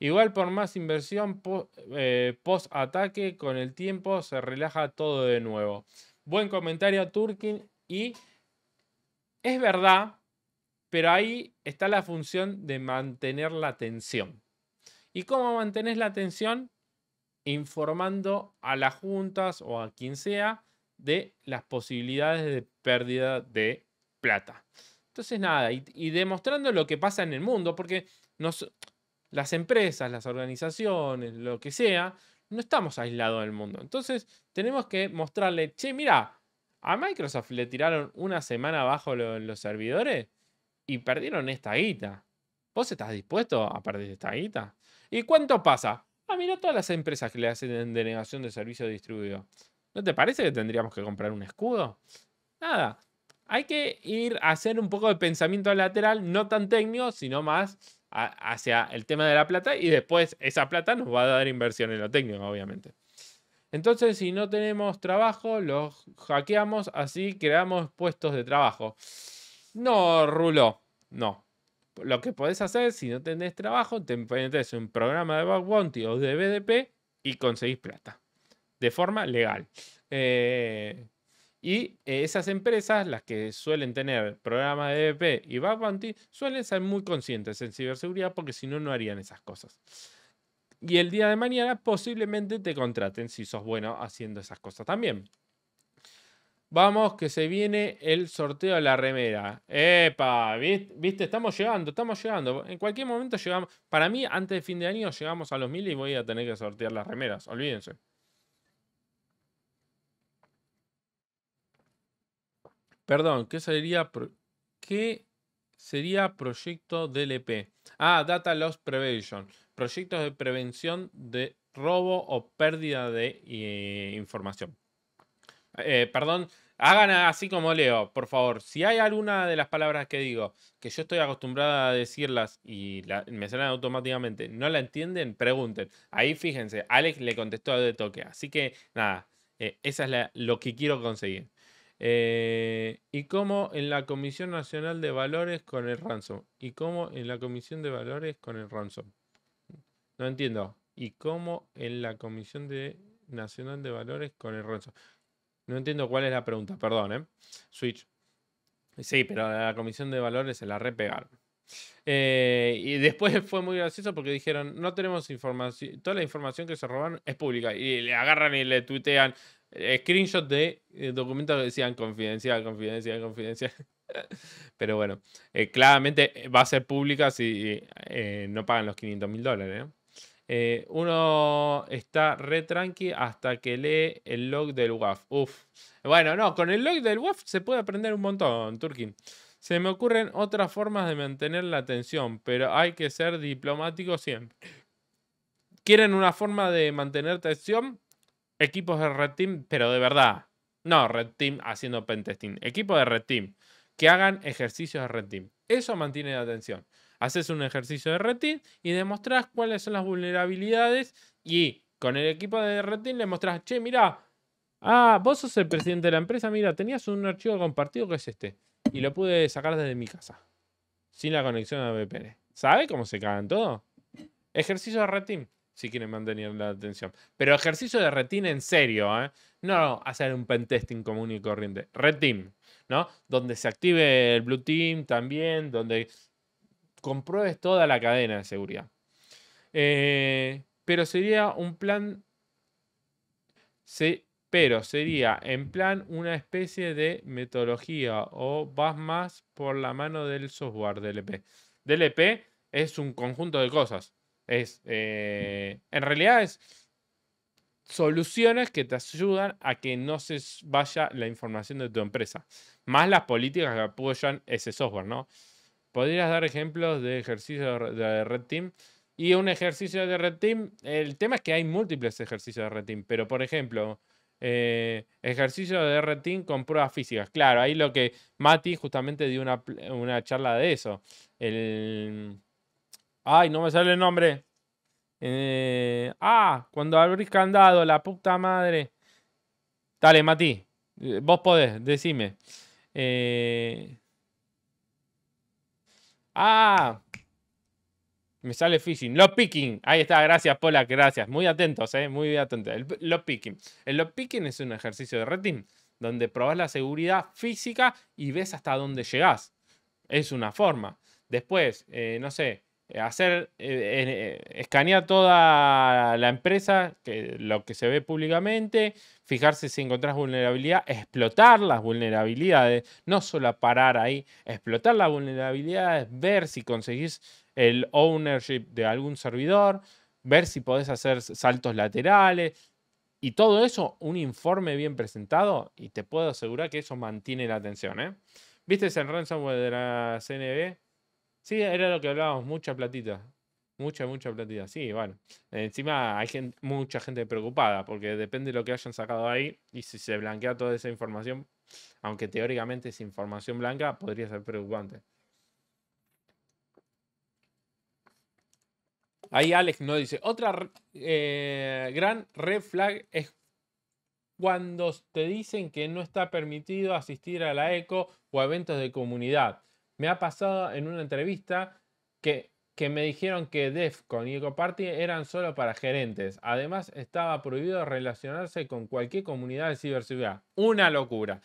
Igual por más inversión post-ataque, con el tiempo se relaja todo de nuevo. Buen comentario, Turkin. Y es verdad, pero ahí está la función de mantener la atención. ¿Y cómo mantenés la atención? Informando a las juntas o a quien sea de las posibilidades de pérdida de plata. Entonces, nada, y, demostrando lo que pasa en el mundo, porque las empresas, las organizaciones, lo que sea, no estamos aislados del mundo. Entonces tenemos que mostrarle, che, mira, a Microsoft le tiraron una semana abajo los servidores y perdieron esta guita. ¿Vos estás dispuesto a perder esta guita? ¿Y cuánto pasa? Ah, mira todas las empresas que le hacen denegación de servicio distribuido. ¿No te parece que tendríamos que comprar un escudo? Nada. Hay que ir a hacer un poco de pensamiento lateral, no tan técnico, sino más hacia el tema de la plata y después esa plata nos va a dar inversión en lo técnico, obviamente. Entonces, si no tenemos trabajo, los hackeamos, así creamos puestos de trabajo. No, Rulo, no. Lo que podés hacer, si no tenés trabajo, te metes en un programa de Backbounty o de BDP y conseguís plata. De forma legal. Eh, y esas empresas, las que suelen tener programas de e y Bug suelen ser muy conscientes en ciberseguridad porque si no, no harían esas cosas. Y el día de mañana posiblemente te contraten si sos bueno haciendo esas cosas también. Vamos, que se viene el sorteo de la remera. Epa, ¿viste? Estamos llegando, estamos llegando. En cualquier momento llegamos. Para mí, antes de fin de año, llegamos a los mil y voy a tener que sortear las remeras. Olvídense. Perdón, ¿qué sería, qué sería proyecto DLP? Ah, Data Loss Prevention. Proyectos de prevención de robo o pérdida de eh, información. Eh, perdón, hagan así como leo, por favor. Si hay alguna de las palabras que digo que yo estoy acostumbrada a decirlas y me salen automáticamente, no la entienden, pregunten. Ahí fíjense, Alex le contestó de toque. Así que nada, eso eh, esa es lo que quiero conseguir. Eh, y cómo en la Comisión Nacional de Valores con el ransom. Y cómo en la Comisión de Valores con el ransom. No entiendo. Y cómo en la Comisión de Nacional de Valores con el ransom. No entiendo cuál es la pregunta, perdón, ¿eh? Switch. Sí, pero la Comisión de Valores se la repegaron. Eh, y después fue muy gracioso porque dijeron, no tenemos información, toda la información que se robaron es pública. Y le agarran y le tuitean, eh, screenshot de eh, documentos que decían confidencial, confidencial, confidencial. Pero bueno, eh, claramente va a ser pública si no pagan los 500 mil dólares. uno está re tranqui hasta que lee el log del WAF. Uf. Bueno, no, con el log del WAF se puede aprender un montón, Turkin. Se me ocurren otras formas de mantener la atención, pero hay que ser diplomático siempre. ¿Quieren una forma de mantener tensión? Equipos de Red Team, pero de verdad. No Red Team haciendo pentesting. Equipo de Red Team que hagan ejercicios de Red Team. Eso mantiene la atención. Haces un ejercicio de Red Team y demostrás cuáles son las vulnerabilidades y con el equipo de Red Team le mostrás, che, mira, ah, vos sos el presidente de la empresa, mira, tenías un archivo compartido que es este y lo pude sacar desde mi casa sin la conexión a VPN. ¿Sabe cómo se cagan todo? Ejercicios de Red Team si quieren mantener la atención. Pero ejercicio de retin en serio, ¿eh? No hacer un pentesting común y corriente. Retin, ¿no? Donde se active el blue team también, donde compruebes toda la cadena de seguridad. Eh, pero sería un plan... pero sería en plan una especie de metodología o vas más por la mano del software DLP. E DLP e es un conjunto de cosas. Es, eh, en realidad es soluciones que te ayudan a que no se vaya la información de tu empresa, más las políticas que apoyan ese software, ¿no? ¿Podrías dar ejemplos de ejercicios de Red Team? Y un ejercicio de Red Team, el tema es que hay múltiples ejercicios de Red Team, pero por ejemplo, eh, ejercicio de Red Team con pruebas físicas. Claro, ahí lo que Mati justamente dio una, una charla de eso. El, Ay, no me sale el nombre. Eh, ah, cuando abrís candado, la puta madre. Dale, Mati. Eh, vos podés, decime. Eh, ah, me sale phishing. Lo picking. Ahí está, gracias, Pola, gracias. Muy atentos, muy atentos. El lock picking. El lo picking es un ejercicio de retin, donde probás la seguridad física y ves hasta dónde llegás. Es una forma. Después, no sé, eh, hacer, eh, eh, escanear toda la empresa, que, lo que se ve públicamente, fijarse si encontrás vulnerabilidad, explotar las vulnerabilidades, no solo parar ahí, explotar las vulnerabilidades, ver si conseguís el ownership de algún servidor, ver si podés hacer saltos laterales. Y todo eso, un informe bien presentado, y te puedo asegurar que eso mantiene la atención. ¿Viste ese ransomware de la CNB? Sí, era lo que hablábamos, mucha platita. Mucha, mucha platita. Sí, bueno. Encima hay mucha gente preocupada porque depende de lo que hayan sacado ahí y si se blanquea toda esa información, aunque teóricamente es información blanca, podría ser preocupante. Ahí Alex nos dice, otra eh, gran red flag es cuando te dicen que no está permitido asistir a la ECO o eventos de comunidad. Me ha pasado en una entrevista que, que me dijeron que DEFCON y EcoParty eran solo para gerentes. Además, estaba prohibido relacionarse con cualquier comunidad de ciberseguridad. Una locura.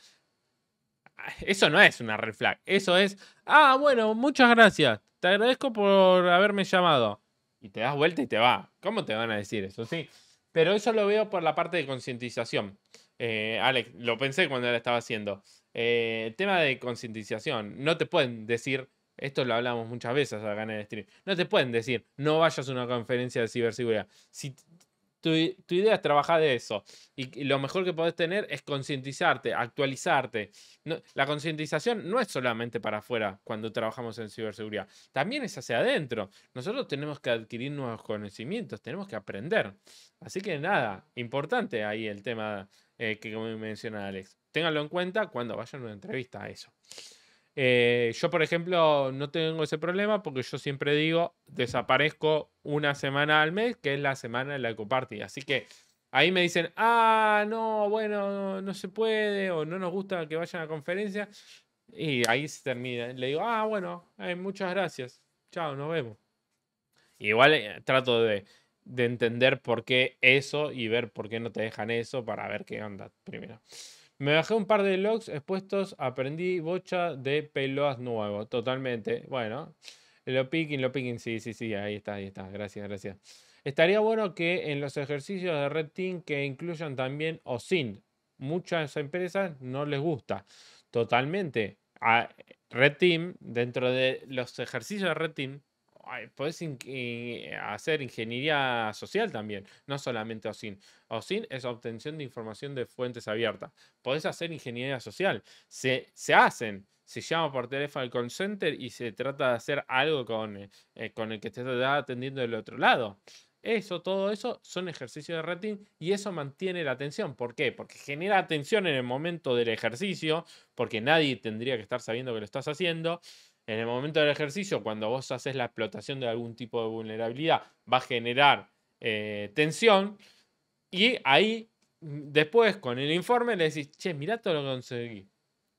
Eso no es una red flag. Eso es, ah, bueno, muchas gracias. Te agradezco por haberme llamado. Y te das vuelta y te va. ¿Cómo te van a decir eso? Sí. Pero eso lo veo por la parte de concientización. Eh, Alex, lo pensé cuando la estaba haciendo. Eh, tema de concientización. No te pueden decir, esto lo hablamos muchas veces acá en el stream, no te pueden decir, no vayas a una conferencia de ciberseguridad. Si tu, idea es trabajar de eso y, lo mejor que podés tener es concientizarte, actualizarte. la concientización no es solamente para afuera cuando trabajamos en ciberseguridad, también es hacia adentro. Nosotros tenemos que adquirir nuevos conocimientos, tenemos que aprender. Así que nada, importante ahí el tema eh, que menciona Alex. Ténganlo en cuenta cuando vayan a una entrevista a eso. Eh, yo, por ejemplo, no tengo ese problema porque yo siempre digo, desaparezco una semana al mes, que es la semana de la ecoparty. Así que ahí me dicen, ah, no, bueno, no, se puede, o no nos gusta que vayan a conferencia. Y ahí se termina. Le digo, ah, bueno, eh, muchas gracias. Chao, nos vemos. Igual eh, trato de de entender por qué eso y ver por qué no te dejan eso para ver qué onda primero. Me bajé un par de logs expuestos, aprendí bocha de peloas nuevo, totalmente. Bueno, lo picking, lo picking, sí, sí, sí, ahí está, ahí está, gracias, gracias. Estaría bueno que en los ejercicios de Red Team que incluyan también OSINT. Muchas empresas no les gusta. Totalmente. A ah, Red Team, dentro de los ejercicios de Red Team, podés eh, hacer ingeniería social también, no solamente OSIN. OSIN es obtención de información de fuentes abiertas. Podés hacer ingeniería social. Se, se hacen. Se llama por teléfono al call center y se trata de hacer algo con, eh, eh, con el que te está atendiendo del otro lado. Eso, todo eso son ejercicios de rating y eso mantiene la atención. ¿Por qué? Porque genera atención en el momento del ejercicio, porque nadie tendría que estar sabiendo que lo estás haciendo en el momento del ejercicio, cuando vos haces la explotación de algún tipo de vulnerabilidad, va a generar eh, tensión. Y ahí, mm, después, con el informe, le decís, che, mirá todo lo que conseguí.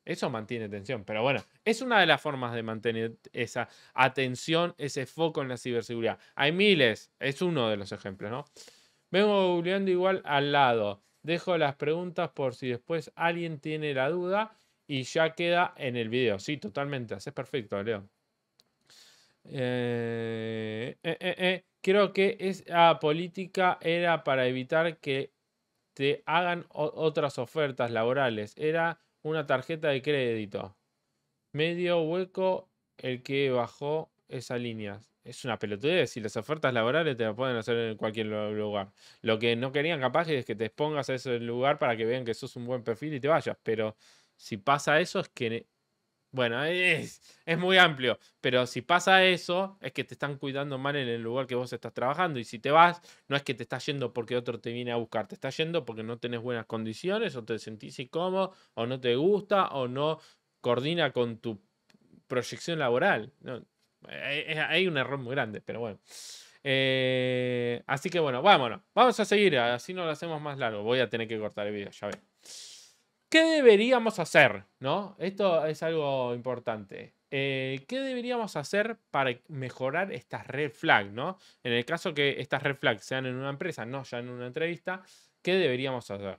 Eso mantiene tensión. Pero bueno, es una de las formas de mantener esa atención, ese foco en la ciberseguridad. Hay miles, es uno de los ejemplos, ¿no? Vengo googleando igual al lado. Dejo las preguntas por si después alguien tiene la duda y ya queda en el video. Sí, totalmente, haces perfecto, Leo. Eh, eh, eh, creo que esa política era para evitar que te hagan otras ofertas laborales. Era una tarjeta de crédito. Medio hueco el que bajó esa línea. Es una pelotudez y las ofertas laborales te las pueden hacer en cualquier lugar. Lo que no querían capaz es que te expongas a ese lugar para que vean que sos un buen perfil y te vayas. Pero si pasa eso es que... Bueno, es, es, muy amplio, pero si pasa eso, es que te están cuidando mal en el lugar que vos estás trabajando. Y si te vas, no es que te estás yendo porque otro te viene a buscar, te estás yendo porque no tenés buenas condiciones, o te sentís incómodo, o no te gusta, o no coordina con tu proyección laboral. Eh, eh, hay un error muy grande, pero bueno. Eh, así que bueno, vámonos. Vamos a seguir, así no lo hacemos más largo. Voy a tener que cortar el video, ya ves. ¿Qué deberíamos hacer? ¿No? Esto es algo importante. Eh, ¿Qué deberíamos hacer para mejorar estas red flags? ¿no? En el caso que estas red flags sean en una empresa, no ya en una entrevista, ¿qué deberíamos hacer?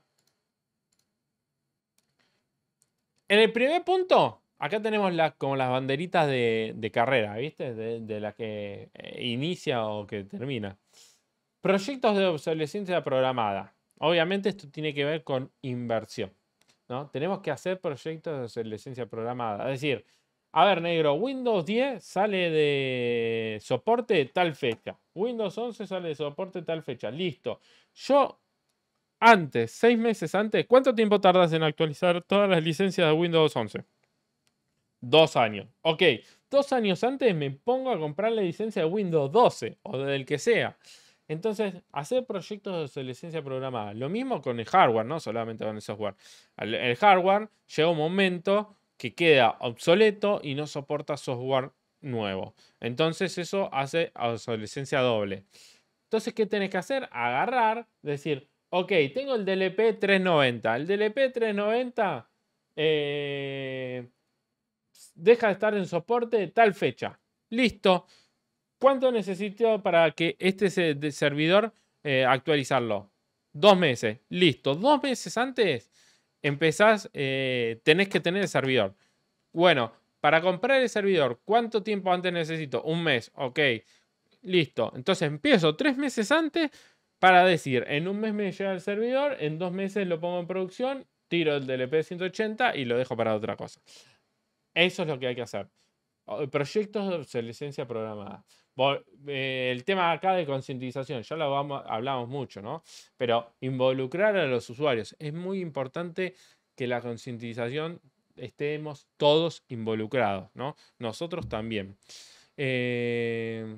En el primer punto, acá tenemos como las banderitas de, carrera, ¿viste? de, la que eh, inicia o que termina. Proyectos de obsolescencia programada. Obviamente esto tiene que ver con inversión. Tenemos que hacer proyectos de licencia programada. Es decir, a ver, negro, Windows 10 sale de soporte tal fecha. Windows 11 sale de soporte tal fecha. Listo. Yo, antes, seis meses antes, ¿cuánto tiempo tardas en actualizar todas las licencias de Windows 11? Dos años. Ok, dos años antes me pongo a comprar la licencia de Windows 12 o del que sea. Entonces, hacer proyectos de obsolescencia programada. Lo mismo con el hardware, no solamente con el software. El, hardware llega un momento que queda obsoleto y no soporta software nuevo. Entonces, eso hace obsolescencia doble. Entonces, ¿qué tenés que hacer? Agarrar, decir, ok, tengo el DLP 390. El DLP 390 eh, deja de estar en soporte de tal fecha. Listo. ¿Cuánto necesito para que este servidor eh, actualizarlo? Dos meses. Listo. Dos meses antes empezás, eh, tenés que tener el servidor. Bueno, para comprar el servidor, ¿cuánto tiempo antes necesito? Un mes. Ok. Listo. Entonces empiezo tres meses antes para decir, en un mes me llega el servidor, en dos meses lo pongo en producción, tiro el DLP 180 y lo dejo para otra cosa. Eso es lo que hay que hacer. Oh, proyectos de licencia programada. Eh, el tema acá de concientización, ya lo vamos, hablamos mucho, ¿no? Pero involucrar a los usuarios. Es muy importante que la concientización estemos todos involucrados, ¿no? Nosotros también. Eh,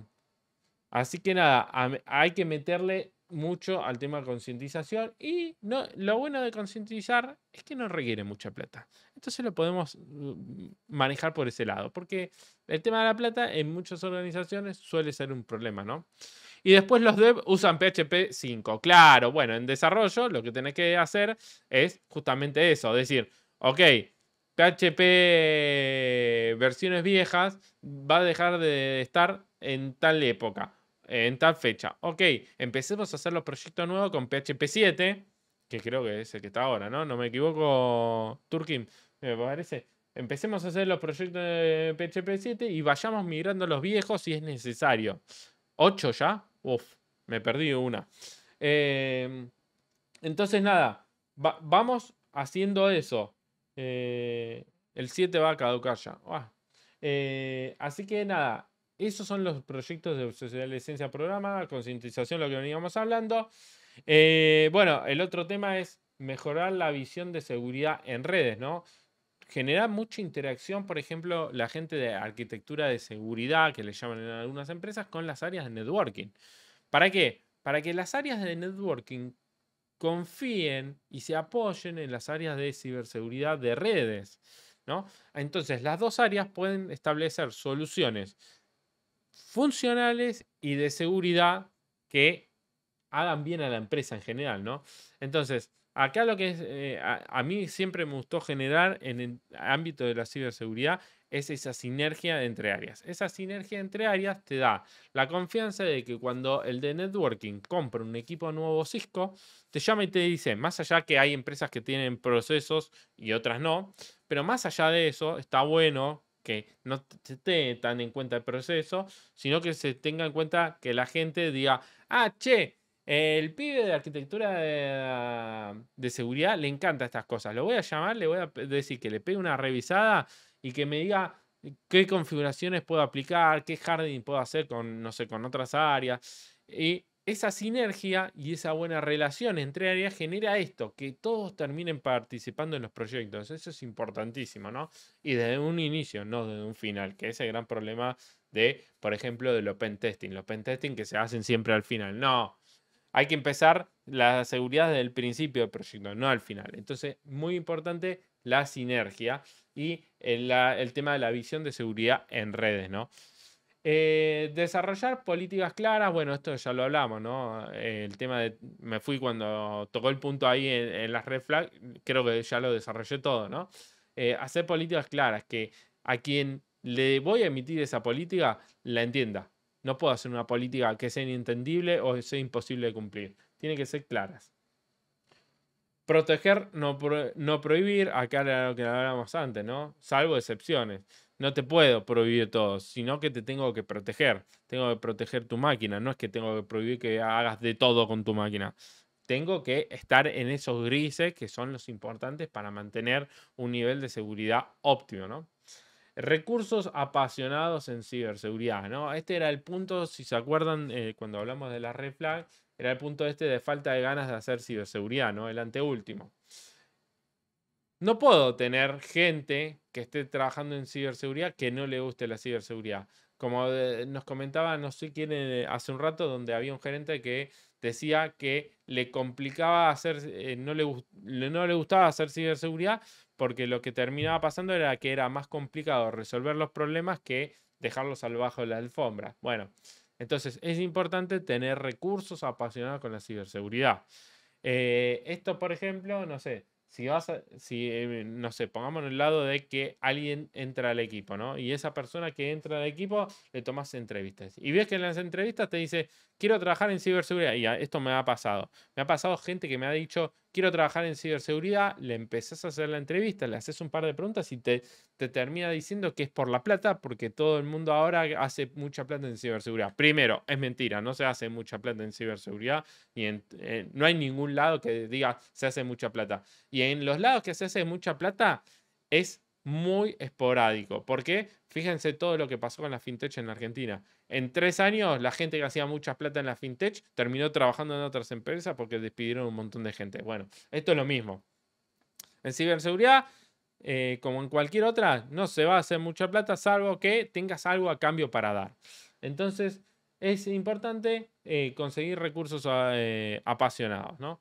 así que nada, hay que meterle mucho al tema de concientización y no, lo bueno de concientizar es que no requiere mucha plata. Entonces lo podemos mm, manejar por ese lado, porque el tema de la plata en muchas organizaciones suele ser un problema, ¿no? Y después los dev usan PHP 5. Claro, bueno, en desarrollo lo que tenés que hacer es justamente eso, decir, ok, PHP versiones viejas va a dejar de estar en tal época en tal fecha. Ok, empecemos a hacer los proyectos nuevos con PHP 7, que creo que es el que está ahora, ¿no? No me equivoco, Turkin, me parece. Empecemos a hacer los proyectos de PHP 7 y vayamos migrando los viejos si es necesario. ¿8 ya? Uf, me perdí una. Em, entonces, nada, vamos haciendo eso. Eh, el 7 va a caducar ya. Ah. Eh, así que nada, esos son los proyectos de Sociedad de Esencia Programa, concientización, lo que veníamos hablando. Eh, bueno, el otro tema es mejorar la visión de seguridad en redes, ¿no? Generar mucha interacción, por ejemplo, la gente de arquitectura de seguridad, que le llaman en algunas empresas, con las áreas de networking. ¿Para qué? Para que las áreas de networking confíen y se apoyen en las áreas de ciberseguridad de redes. ¿no? Entonces, las dos áreas pueden establecer soluciones funcionales y de seguridad que hagan bien a la empresa en general, ¿no? Entonces, acá lo que es, eh, a, mí siempre me gustó generar en el ámbito de la ciberseguridad es esa sinergia entre áreas. Esa sinergia entre áreas te da la confianza de que cuando el de networking compra un equipo nuevo Cisco, te llama y te dice, más allá que hay empresas que tienen procesos y otras no, pero más allá de eso, está bueno que no se esté tan en cuenta el proceso, sino que se tenga en cuenta que la gente diga, ah, che, el pibe de arquitectura de, de, seguridad le encanta estas cosas. Lo voy a llamar, le voy a decir que le pegue una revisada y que me diga qué configuraciones puedo aplicar, qué jardín puedo hacer con, no sé, con otras áreas. Y esa sinergia y esa buena relación entre áreas genera esto, que todos terminen participando en los proyectos. Eso es importantísimo, ¿no? Y desde un inicio, no desde un final, que es el gran problema de, por ejemplo, del open testing. Los open testing que se hacen siempre al final. No, hay que empezar la seguridad desde el principio del proyecto, no al final. Entonces, muy importante la sinergia y el, el tema de la visión de seguridad en redes, ¿no? Eh, desarrollar políticas claras, bueno, esto ya lo hablamos, ¿no? Eh, el tema de, me fui cuando tocó el punto ahí en, las red flag, creo que ya lo desarrollé todo, ¿no? Eh, hacer políticas claras, que a quien le voy a emitir esa política la entienda. No puedo hacer una política que sea inentendible o sea imposible de cumplir. Tiene que ser claras. Proteger, no, no prohibir, acá era lo que hablábamos antes, ¿no? Salvo excepciones no te puedo prohibir todo, sino que te tengo que proteger. Tengo que proteger tu máquina. No es que tengo que prohibir que hagas de todo con tu máquina. Tengo que estar en esos grises que son los importantes para mantener un nivel de seguridad óptimo, ¿no? Recursos apasionados en ciberseguridad, ¿no? Este era el punto, si se acuerdan, eh, cuando hablamos de la red flag, era el punto este de falta de ganas de hacer ciberseguridad, ¿no? El anteúltimo. No puedo tener gente que esté trabajando en ciberseguridad que no le guste la ciberseguridad. Como eh, nos comentaba, no sé quién, eh, hace un rato, donde había un gerente que decía que le complicaba hacer, eh, no, le, no le gustaba hacer ciberseguridad porque lo que terminaba pasando era que era más complicado resolver los problemas que dejarlos al bajo de la alfombra. Bueno, entonces es importante tener recursos apasionados con la ciberseguridad. esto, por ejemplo, no sé, si vas si, eh, no sé, pongamos en el lado de que alguien entra al equipo, ¿no? Y esa persona que entra al equipo le tomas entrevistas. Y ves que en las entrevistas te dice, quiero trabajar en ciberseguridad. Y esto me ha pasado. Me ha pasado gente que me ha dicho, quiero trabajar en ciberseguridad, le empezás a hacer la entrevista, le haces un par de preguntas y te, termina diciendo que es por la plata, porque todo el mundo ahora hace mucha plata en ciberseguridad. Primero, es mentira, no se hace mucha plata en ciberseguridad, y no hay ningún lado que diga se hace mucha plata. Y en los lados que se hace mucha plata es muy esporádico, porque fíjense todo lo que pasó con la fintech en Argentina en tres años, la gente que hacía mucha plata en la fintech terminó trabajando en otras empresas porque despidieron un montón de gente. Bueno, esto es lo mismo. En ciberseguridad, eh, como en cualquier otra, no se va a hacer mucha plata salvo que tengas algo a cambio para dar. Entonces, es importante eh, conseguir recursos eh, apasionados, ¿no?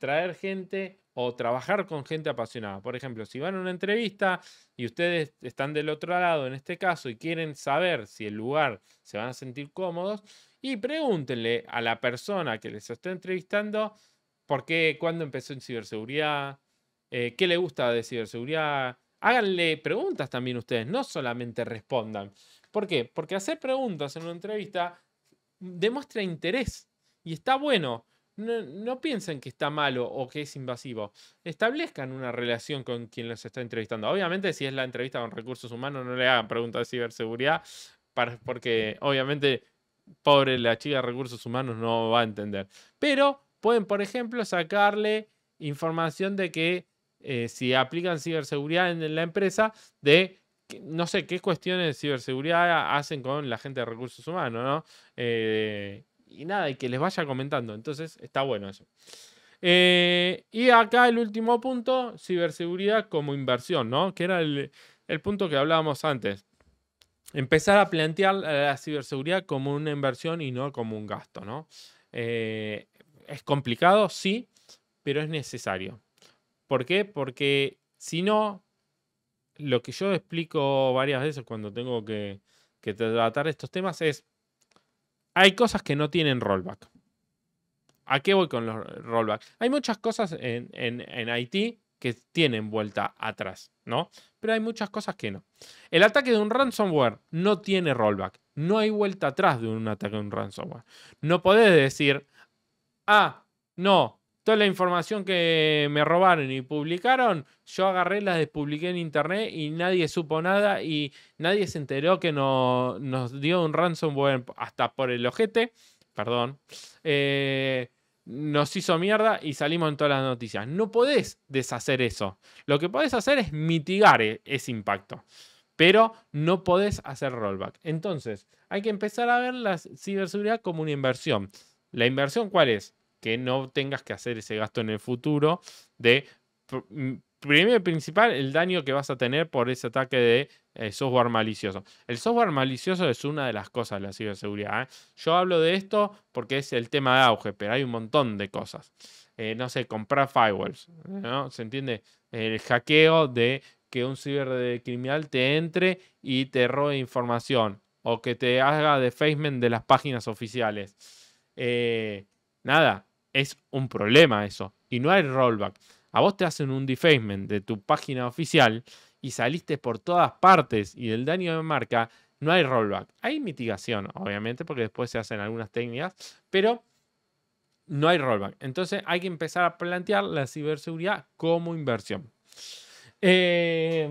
traer gente o trabajar con gente apasionada. Por ejemplo, si van a una entrevista y ustedes están del otro lado en este caso y quieren saber si el lugar se van a sentir cómodos, y pregúntenle a la persona que les está entrevistando por qué, cuándo empezó en ciberseguridad, eh, qué le gusta de ciberseguridad. Háganle preguntas también ustedes, no solamente respondan. ¿Por qué? Porque hacer preguntas en una entrevista demuestra interés y está bueno no, piensen que está malo o que es invasivo. Establezcan una relación con quien los está entrevistando. Obviamente, si es la entrevista con recursos humanos, no le hagan preguntas de ciberseguridad, para, porque obviamente, pobre la chica de recursos humanos no va a entender. Pero pueden, por ejemplo, sacarle información de que eh, si aplican ciberseguridad en la empresa, de no sé qué cuestiones de ciberseguridad hacen con la gente de recursos humanos, ¿no? Eh, y nada, y que les vaya comentando. Entonces está bueno eso. Eh, y acá el último punto, ciberseguridad como inversión, ¿no? Que era el, punto que hablábamos antes. Empezar a plantear la ciberseguridad como una inversión y no como un gasto, ¿no? Eh, es complicado, sí, pero es necesario. ¿Por qué? Porque si no, lo que yo explico varias veces cuando tengo que, que tratar estos temas es, hay cosas que no tienen rollback. ¿A qué voy con los rollbacks? Hay muchas cosas en, en, que tienen vuelta atrás, ¿no? Pero hay muchas cosas que no. El ataque de un ransomware no tiene rollback. No hay vuelta atrás de un ataque de un ransomware. No podés decir, ah, no, toda la información que me robaron y publicaron, yo agarré, las despubliqué en internet y nadie supo nada y nadie se enteró que no, nos dio un ransomware hasta por el ojete, perdón, eh, nos hizo mierda y salimos en todas las noticias. No podés deshacer eso. Lo que podés hacer es mitigar e-, ese impacto pero no podés hacer rollback. Entonces, hay que empezar a ver la ciberseguridad como una inversión. ¿La inversión cuál es? que no tengas que hacer ese gasto en el futuro de mm, primero y principal, el daño que vas a tener por ese ataque de eh, software malicioso. El software malicioso es una de las cosas de la ciberseguridad. ¿eh? Yo hablo de esto porque es el tema de auge, pero hay un montón de cosas. Eh, no sé, comprar firewalls, ¿no? ¿Se entiende? El hackeo de que un cibercriminal te entre y te robe información o que te haga defacement de las páginas oficiales. nada, es un problema eso. Y no hay rollback. A vos te hacen un defacement de tu página oficial y saliste por todas partes y del daño de marca, no hay rollback. Hay mitigación, obviamente, porque después se hacen algunas técnicas, pero no hay rollback. Entonces hay que empezar a plantear la ciberseguridad como inversión. Eh,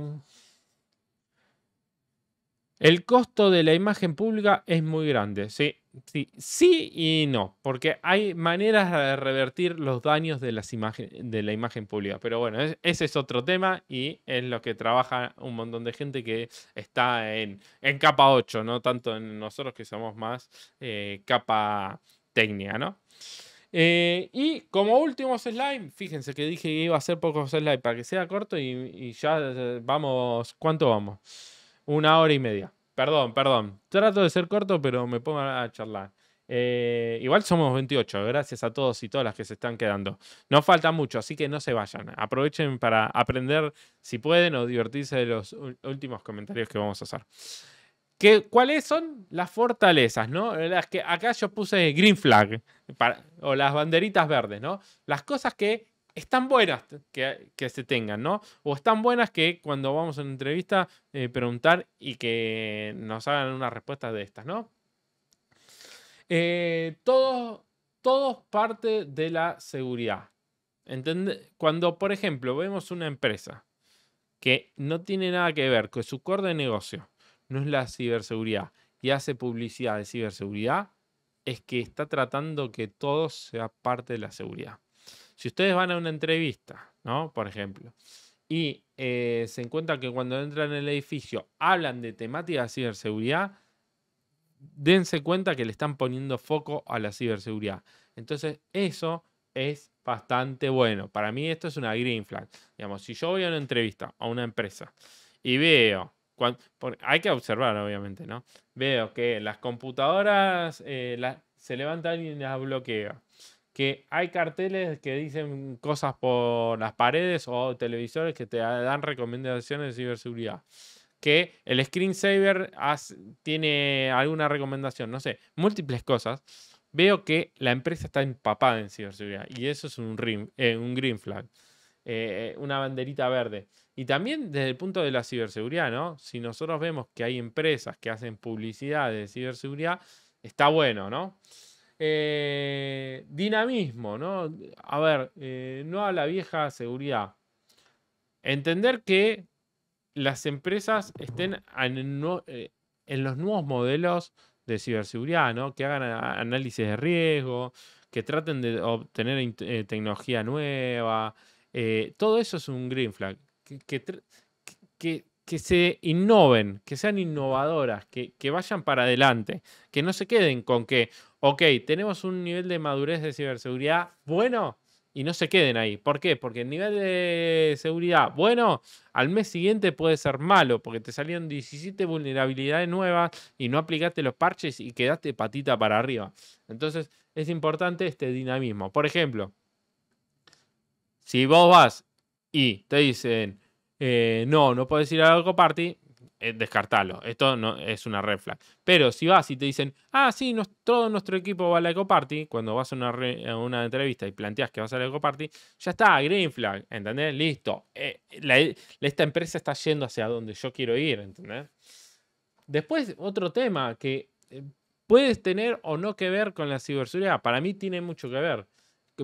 el costo de la imagen pública es muy grande, sí. Sí, sí y no, porque hay maneras de revertir los daños de, las de la imagen pública. Pero bueno, ese es otro tema y es lo que trabaja un montón de gente que está en, en capa 8, no tanto en nosotros que somos más eh, capa técnica, ¿no? Eh, y como último slime, fíjense que dije que iba a hacer pocos slides para que sea corto y ya vamos, ¿cuánto vamos? Una hora y media. Perdón, perdón. Trato de ser corto, pero me pongo a charlar. Eh, igual somos 28, gracias a todos y todas las que se están quedando. No falta mucho, así que no se vayan. Aprovechen para aprender, si pueden, o divertirse de los últimos comentarios que vamos a hacer. ¿Cuáles son las fortalezas? ¿no? Eh, que acá yo puse green flag o las banderitas verdes, ¿no? Las cosas que están buenas que, se tengan, ¿no? O están buenas que cuando vamos a una entrevista eh, preguntar y que nos hagan una respuesta de estas, ¿no? Eh, todos, parte de la seguridad. Cuando, por ejemplo, vemos una empresa que no tiene nada que ver con su core de negocio, no es la ciberseguridad, y hace publicidad de ciberseguridad, es que está tratando que todo sea parte de la seguridad. Si ustedes van a una entrevista, ¿no? Por ejemplo, y eh, se encuentran que cuando entran en el edificio hablan de temática de ciberseguridad, dense cuenta que le están poniendo foco a la ciberseguridad. Entonces, eso es bastante bueno. Para mí esto es una green flag. Digamos, si yo voy a una entrevista a una empresa y veo, hay que observar obviamente, ¿no? Veo que las computadoras eh, se levantan y las bloquea que hay carteles que dicen cosas por las paredes o televisores que te dan recomendaciones de ciberseguridad. Que el screensaver tiene alguna recomendación, no sé, múltiples cosas. Veo que la empresa está empapada en ciberseguridad y eso es un, eh, un green flag, eh, una banderita verde. Y también desde el punto de la ciberseguridad, ¿no? Si nosotros vemos que hay empresas que hacen publicidad de ciberseguridad, está bueno, ¿no? Eh, dinamismo, ¿no? A ver, eh, no a la vieja seguridad. Entender que las empresas estén en, eh, los nuevos modelos de ciberseguridad, ¿no? Que hagan análisis de riesgo, que traten de obtener tecnología nueva. todo eso es un green flag. Que, que, se innoven, que sean innovadoras, que vayan para adelante, que no se queden con que, ok, tenemos un nivel de madurez de ciberseguridad bueno y no se queden ahí. ¿Por qué? Porque el nivel de seguridad bueno al mes siguiente puede ser malo porque te salieron 17 vulnerabilidades nuevas y no aplicaste los parches y quedaste patita para arriba. Entonces es importante este dinamismo. Por ejemplo, si vos vas y te dicen, eh, no, no puedes ir a la Party, eh, descartarlo. Esto no es una red flag. Pero si vas y te dicen, ah, sí, todo nuestro equipo va a la Eco Party, cuando vas a una, entrevista y planteas que vas a la Eco Party, ya está, green flag, ¿entendés? Listo. Eh, esta empresa está yendo hacia donde yo quiero ir, ¿entendés? Después, otro tema que eh, puedes tener o no que ver con la ciberseguridad. Para mí tiene mucho que ver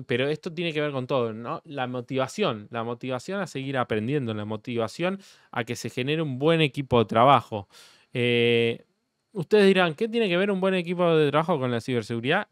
pero esto tiene que ver con todo, ¿no? La motivación, la motivación a seguir aprendiendo, la motivación a que se genere un buen equipo de trabajo. Eh, ustedes dirán, ¿qué tiene que ver un buen equipo de trabajo con la ciberseguridad?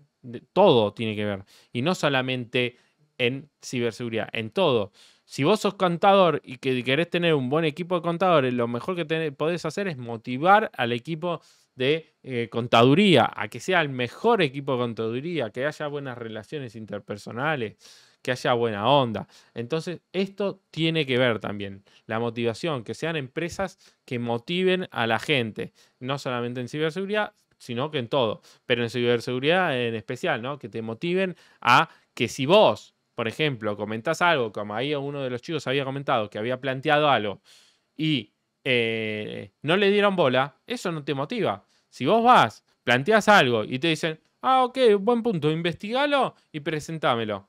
todo tiene que ver, y no solamente en ciberseguridad, en todo. Si vos sos contador y querés tener un buen equipo de contadores, lo mejor que podés hacer es motivar al equipo de eh, contaduría, a que sea el mejor equipo de contaduría, que haya buenas relaciones interpersonales, que haya buena onda. Entonces, esto tiene que ver también la motivación, que sean empresas que motiven a la gente, no solamente en ciberseguridad, sino que en todo, pero en ciberseguridad en especial, ¿no? Que te motiven a que si vos, por ejemplo, comentás algo, como ahí uno de los chicos había comentado, que había planteado algo y eh, no le dieron bola, eso no te motiva. Si vos vas, planteas algo y te dicen, ah, ok, buen punto, investigalo y presentámelo.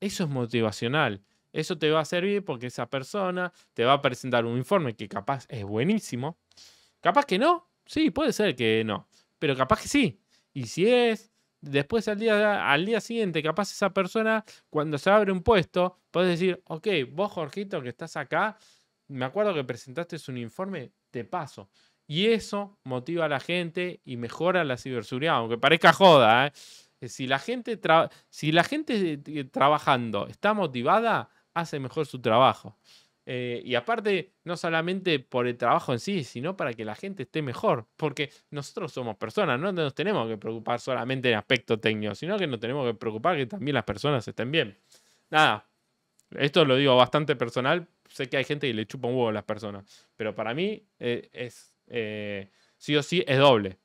Eso es motivacional. Eso te va a servir porque esa persona te va a presentar un informe que capaz es buenísimo. Capaz que no. Sí, puede ser que no. Pero capaz que sí. Y si es, después al día, al día siguiente, capaz esa persona, cuando se abre un puesto, Puede decir, ok, vos Jorgito que estás acá, me acuerdo que presentaste un informe, te paso. Y eso motiva a la gente y mejora la ciberseguridad, aunque parezca joda. ¿eh? Eh, si, la gente si la gente eh, trabajando está motivada, hace mejor su trabajo. y aparte, no solamente por el trabajo en sí, sino para que la gente esté mejor. Porque nosotros somos personas, no nos tenemos que preocupar solamente en aspecto técnico, sino que nos tenemos que preocupar que también las personas estén bien. Nada, esto lo digo bastante personal. Sé que hay gente que le chupa un huevo a las personas, pero para mí es eh, sí o sí es doble.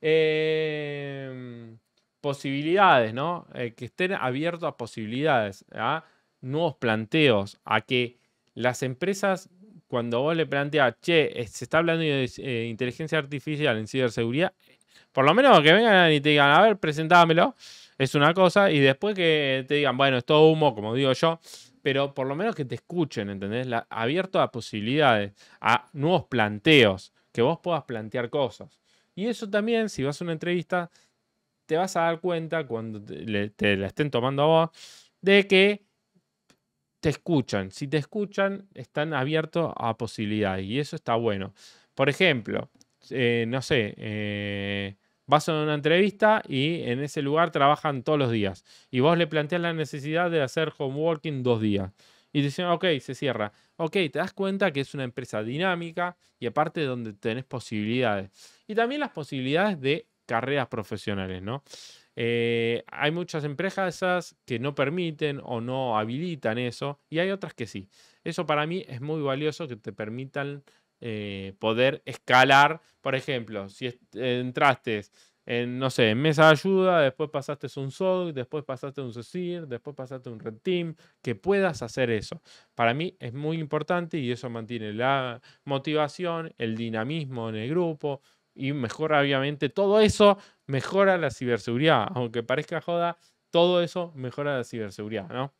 Eh, posibilidades, ¿no? Eh, que estén abiertos a posibilidades, a ¿ah? nuevos planteos, a que las empresas, cuando vos le planteas, che, se está hablando de inteligencia artificial en ciberseguridad, por lo menos que vengan y te digan, a ver, presentámelo, es una cosa, y después que te digan, bueno, es todo humo, como digo yo, pero por lo menos que te escuchen, ¿entendés? abierto a posibilidades, a nuevos planteos, que vos puedas plantear cosas. Y eso también, si vas a una entrevista, te vas a dar cuenta cuando te, la estén tomando a vos, de que te escuchan. Si te escuchan, están abiertos a posibilidades y eso está bueno. Por ejemplo, eh, no sé, eh, vas a una entrevista y en ese lugar trabajan todos los días. Y vos le planteas la necesidad de hacer homeworking dos días. Y dicen, ok, se cierra. Ok, te das cuenta que es una empresa dinámica y aparte donde tenés posibilidades. Y también las posibilidades de carreras profesionales, ¿no? Eh, hay muchas empresas que no permiten o no habilitan eso y hay otras que sí. Eso para mí es muy valioso que te permitan eh, poder escalar. Por ejemplo, si entraste en, no sé, en mesa de ayuda, después pasaste un SOG, después pasaste un CECIR, después pasaste un Red Team, que puedas hacer eso. Para mí es muy importante y eso mantiene la motivación, el dinamismo en el grupo y mejora obviamente todo eso, mejora la ciberseguridad. Aunque parezca joda, todo eso mejora la ciberseguridad, ¿no?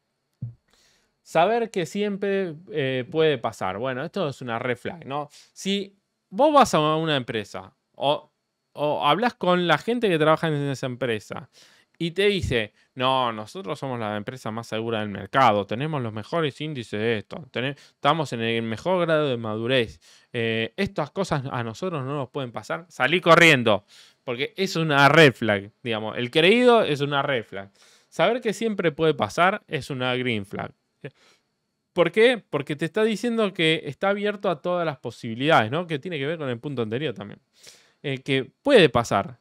saber que siempre eh, puede pasar. Bueno, esto es una red flag, ¿no? Si vos vas a una empresa o, hablas con la gente que trabaja en esa empresa y te dice, no, nosotros somos la empresa más segura del mercado, tenemos los mejores índices de esto, estamos en el mejor grado de madurez, eh, estas cosas a nosotros no nos pueden pasar, salí corriendo, porque es una red flag, digamos, el creído es una red flag. Saber que siempre puede pasar es una green flag. ¿Por qué? Porque te está diciendo que está abierto a todas las posibilidades, ¿no? Que tiene que ver con el punto anterior también. Eh, que puede pasar.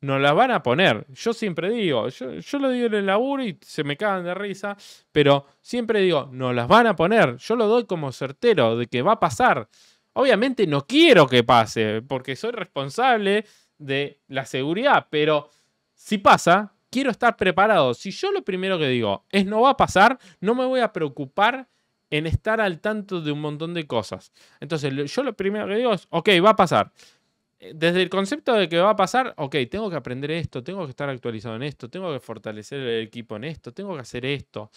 Nos las van a poner. Yo siempre digo, yo, yo, lo digo en el laburo y se me cagan de risa, pero siempre digo, nos las van a poner. Yo lo doy como certero de que va a pasar. Obviamente no quiero que pase, porque soy responsable de la seguridad, pero si pasa, quiero estar preparado. Si yo lo primero que digo es no va a pasar, no me voy a preocupar en estar al tanto de un montón de cosas. Entonces, yo lo primero que digo es, ok, va a pasar. Eh, desde el concepto de que va a pasar, ok, tengo que aprender esto, tengo que estar actualizado en esto, tengo que fortalecer el equipo en esto, tengo que hacer esto.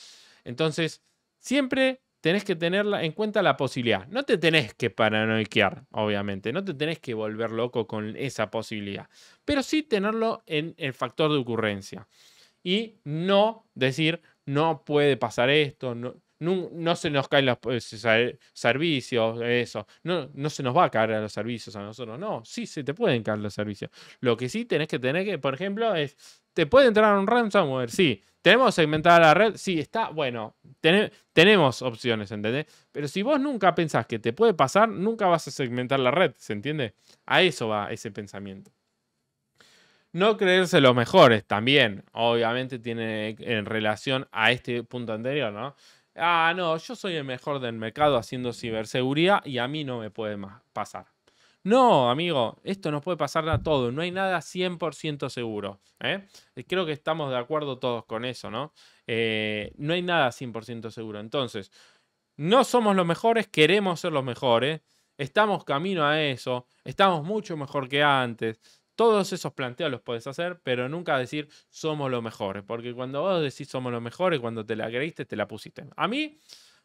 Entonces, siempre tenés que tener en cuenta la posibilidad. No te tenés que paranoiquear, obviamente, no te tenés que volver loco con esa posibilidad, pero sí tenerlo en el factor de ocurrencia. Y no decir, no puede pasar esto, no, no, se nos caen los eh, servicios, eso, no, no se nos va a caer a los servicios a nosotros, no, sí se te pueden caer los servicios. Lo que sí tenés que tener que, por ejemplo, es ¿Te puede entrar un ransomware? Sí. ¿Tenemos segmentar la red? Sí, está. Bueno, tenemos opciones, ¿entendés? Pero si vos nunca pensás que te puede pasar, nunca vas a segmentar la red, ¿se entiende? A eso va ese pensamiento. No creerse los mejores también, obviamente tiene en relación a este punto anterior, ¿no? Ah, no, yo soy el mejor del mercado haciendo ciberseguridad y a mí no me puede más pasar. No, amigo, esto no puede pasar a todo, no hay nada 100% seguro. ¿eh? Eh, creo que estamos de acuerdo todos con eso, ¿no? Eh, no hay nada 100% seguro. Entonces, no somos los mejores, queremos ser los mejores, estamos camino a eso, estamos mucho mejor que antes. Todos esos planteos los puedes hacer, pero nunca decir somos los mejores, porque cuando vos decís somos los mejores, cuando te la creíste, te la pusiste. A mí,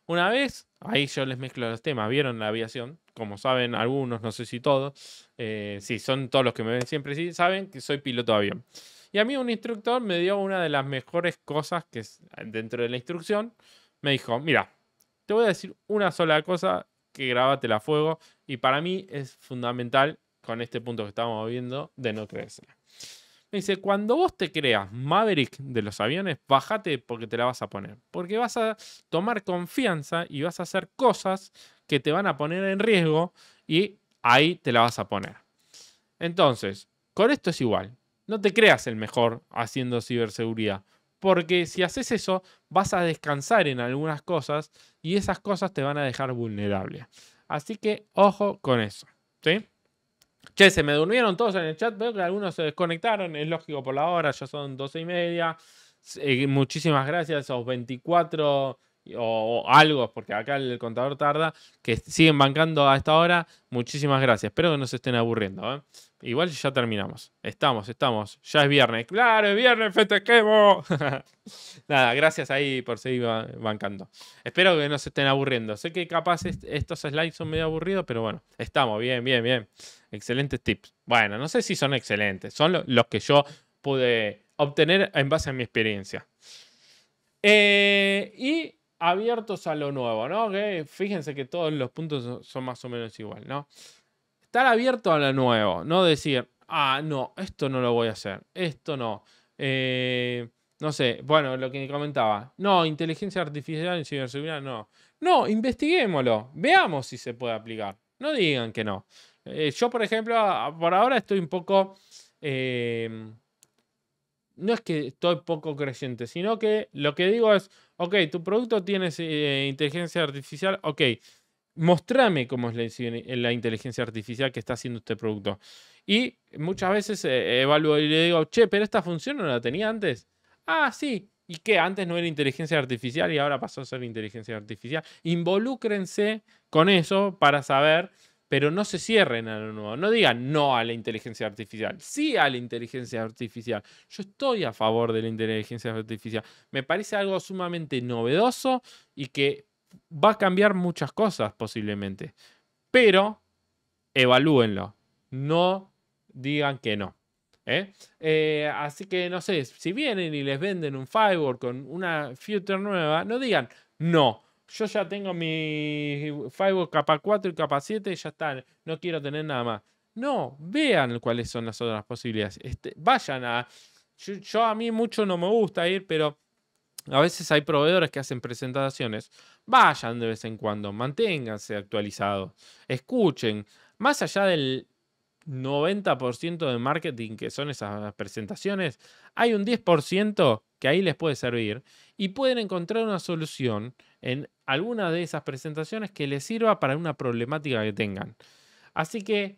una vez, ahí yo les mezclo los temas, vieron la aviación, como saben algunos, no sé si todos, si eh, sí, son todos los que me ven siempre, sí, saben que soy piloto de avión. Y a mí un instructor me dio una de las mejores cosas que es dentro de la instrucción, me dijo, mira, te voy a decir una sola cosa que grábate la fuego y para mí es fundamental con este punto que estamos viendo de no creerse dice, cuando vos te creas Maverick de los aviones, bájate porque te la vas a poner. Porque vas a tomar confianza y vas a hacer cosas que te van a poner en riesgo y ahí te la vas a poner. Entonces, con esto es igual. No te creas el mejor haciendo ciberseguridad. Porque si haces eso, vas a descansar en algunas cosas y esas cosas te van a dejar vulnerable. Así que ojo con eso. ¿Sí? Che, se me durmieron todos en el chat, veo que algunos se desconectaron, es lógico por la hora, ya son 12 y media. Eh, muchísimas gracias a los 24 o, algo, porque acá el contador tarda, que siguen bancando a esta hora. Muchísimas gracias. Espero que no se estén aburriendo. ¿eh? Igual ya terminamos. Estamos, estamos. Ya es viernes. Claro, es viernes, festejemos. Nada, gracias ahí por seguir bancando. Espero que no se estén aburriendo. Sé que capaz estos slides son medio aburridos, pero bueno, estamos. Bien, bien, bien. Excelentes tips. Bueno, no sé si son excelentes. Son los que yo pude obtener en base a mi experiencia. Eh, y abiertos a lo nuevo, ¿no? fíjense que todos los puntos son más o menos igual, ¿no? Estar abierto a lo nuevo, no decir, ah, no, esto no lo voy a hacer, esto no. Eh, no sé, bueno, lo que comentaba, no, inteligencia artificial y ciberseguridad, no. No, investiguémoslo, veamos si se puede aplicar, no digan que no. Eh, yo, por ejemplo, por ahora estoy un poco... Eh, no es que estoy poco creyente, sino que lo que digo es, ok, tu producto tiene eh, inteligencia artificial, ok, mostrame cómo es la, inteligencia artificial que está haciendo este producto. Y muchas veces eh, evalúo y le digo, che, pero esta función no la tenía antes. Ah, sí. ¿Y qué? Antes no era inteligencia artificial y ahora pasó a ser inteligencia artificial. Involúcrense con eso para saber pero no se cierren a lo nuevo, no digan no a la inteligencia artificial, sí a la inteligencia artificial. Yo estoy a favor de la inteligencia artificial. Me parece algo sumamente novedoso y que va a cambiar muchas cosas posiblemente, pero evalúenlo, no digan que no. ¿eh? Eh, así que no sé, si vienen y les venden un firewall con una future nueva, no digan no, yo ya tengo mi Firewall capa 4 y capa 7 ya está, no quiero tener nada más. No, vean cuáles son las otras posibilidades. Este, vayan a... Yo, yo, a mí mucho no me gusta ir, pero a veces hay proveedores que hacen presentaciones. Vayan de vez en cuando, manténganse actualizados, escuchen. Más allá del 90% de marketing que son esas presentaciones, hay un 10% que ahí les puede servir y pueden encontrar una solución en alguna de esas presentaciones que les sirva para una problemática que tengan. Así que,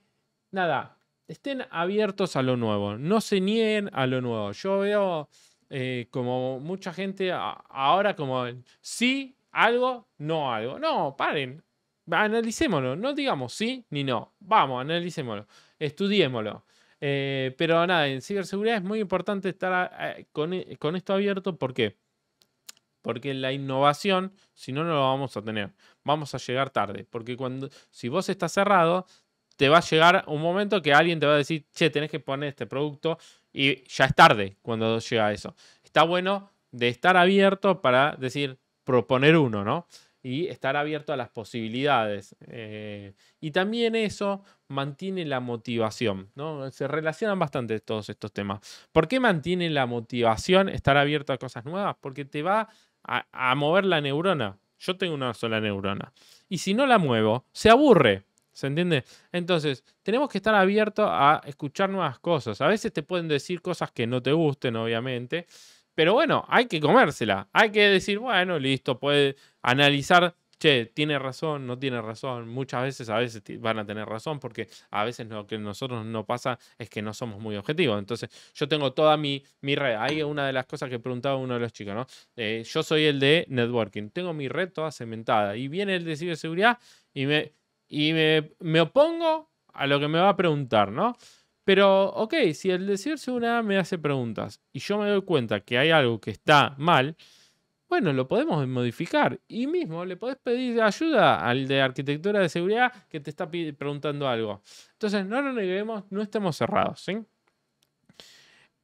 nada, estén abiertos a lo nuevo, no se nieguen a lo nuevo. Yo veo eh, como mucha gente ahora como sí, algo, no algo. No, paren, analicémoslo, no digamos sí ni no. Vamos, analicémoslo, estudiémoslo. Eh, pero nada, en ciberseguridad es muy importante estar eh, con, con, esto abierto. porque porque la innovación, si no, no lo vamos a tener. Vamos a llegar tarde. Porque cuando, si vos estás cerrado, te va a llegar un momento que alguien te va a decir, che, tenés que poner este producto y ya es tarde cuando llega eso. Está bueno de estar abierto para decir, proponer uno, ¿no? y estar abierto a las posibilidades. Eh, y también eso mantiene la motivación, ¿no? Se relacionan bastante todos estos temas. ¿Por qué mantiene la motivación estar abierto a cosas nuevas? Porque te va a, mover la neurona. Yo tengo una sola neurona. Y si no la muevo, se aburre. ¿Se entiende? Entonces, tenemos que estar abiertos a escuchar nuevas cosas. A veces te pueden decir cosas que no te gusten, obviamente, pero bueno, hay que comérsela. Hay que decir, bueno, listo, puede analizar, che, tiene razón, no tiene razón. Muchas veces, a veces van a tener razón, porque a veces lo que nosotros no pasa es que no somos muy objetivos. Entonces, yo tengo toda mi, mi red. Hay una de las cosas que preguntaba uno de los chicos, ¿no? Eh, yo soy el de networking, tengo mi red toda cementada. Y viene el de ciberseguridad y me, y me opongo a lo que me va a preguntar, ¿no? Pero, ok, si el decirse una me hace preguntas y yo me doy cuenta que hay algo que está mal, bueno, lo podemos modificar. Y mismo le podés pedir ayuda al de arquitectura de seguridad que te está preguntando algo. Entonces, no lo neguemos, no estemos cerrados.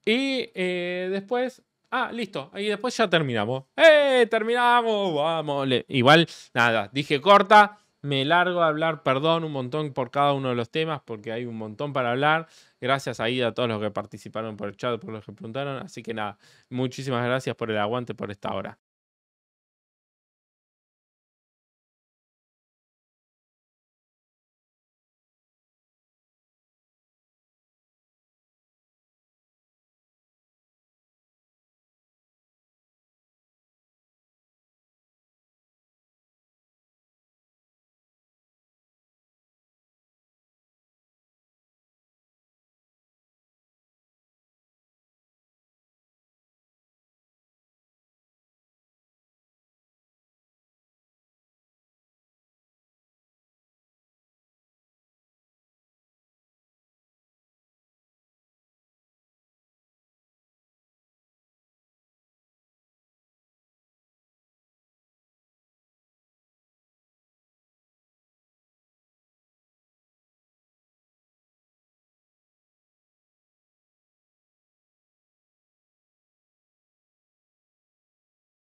Y eh, después, ah, listo. Y después ya terminamos. ¡Eh! Terminamos, vamos. Igual, nada, dije corta. Me largo a hablar, perdón, un montón por cada uno de los temas, porque hay un montón para hablar. Gracias ahí a todos los que participaron por el chat, por los que preguntaron. Así que nada, muchísimas gracias por el aguante por esta hora.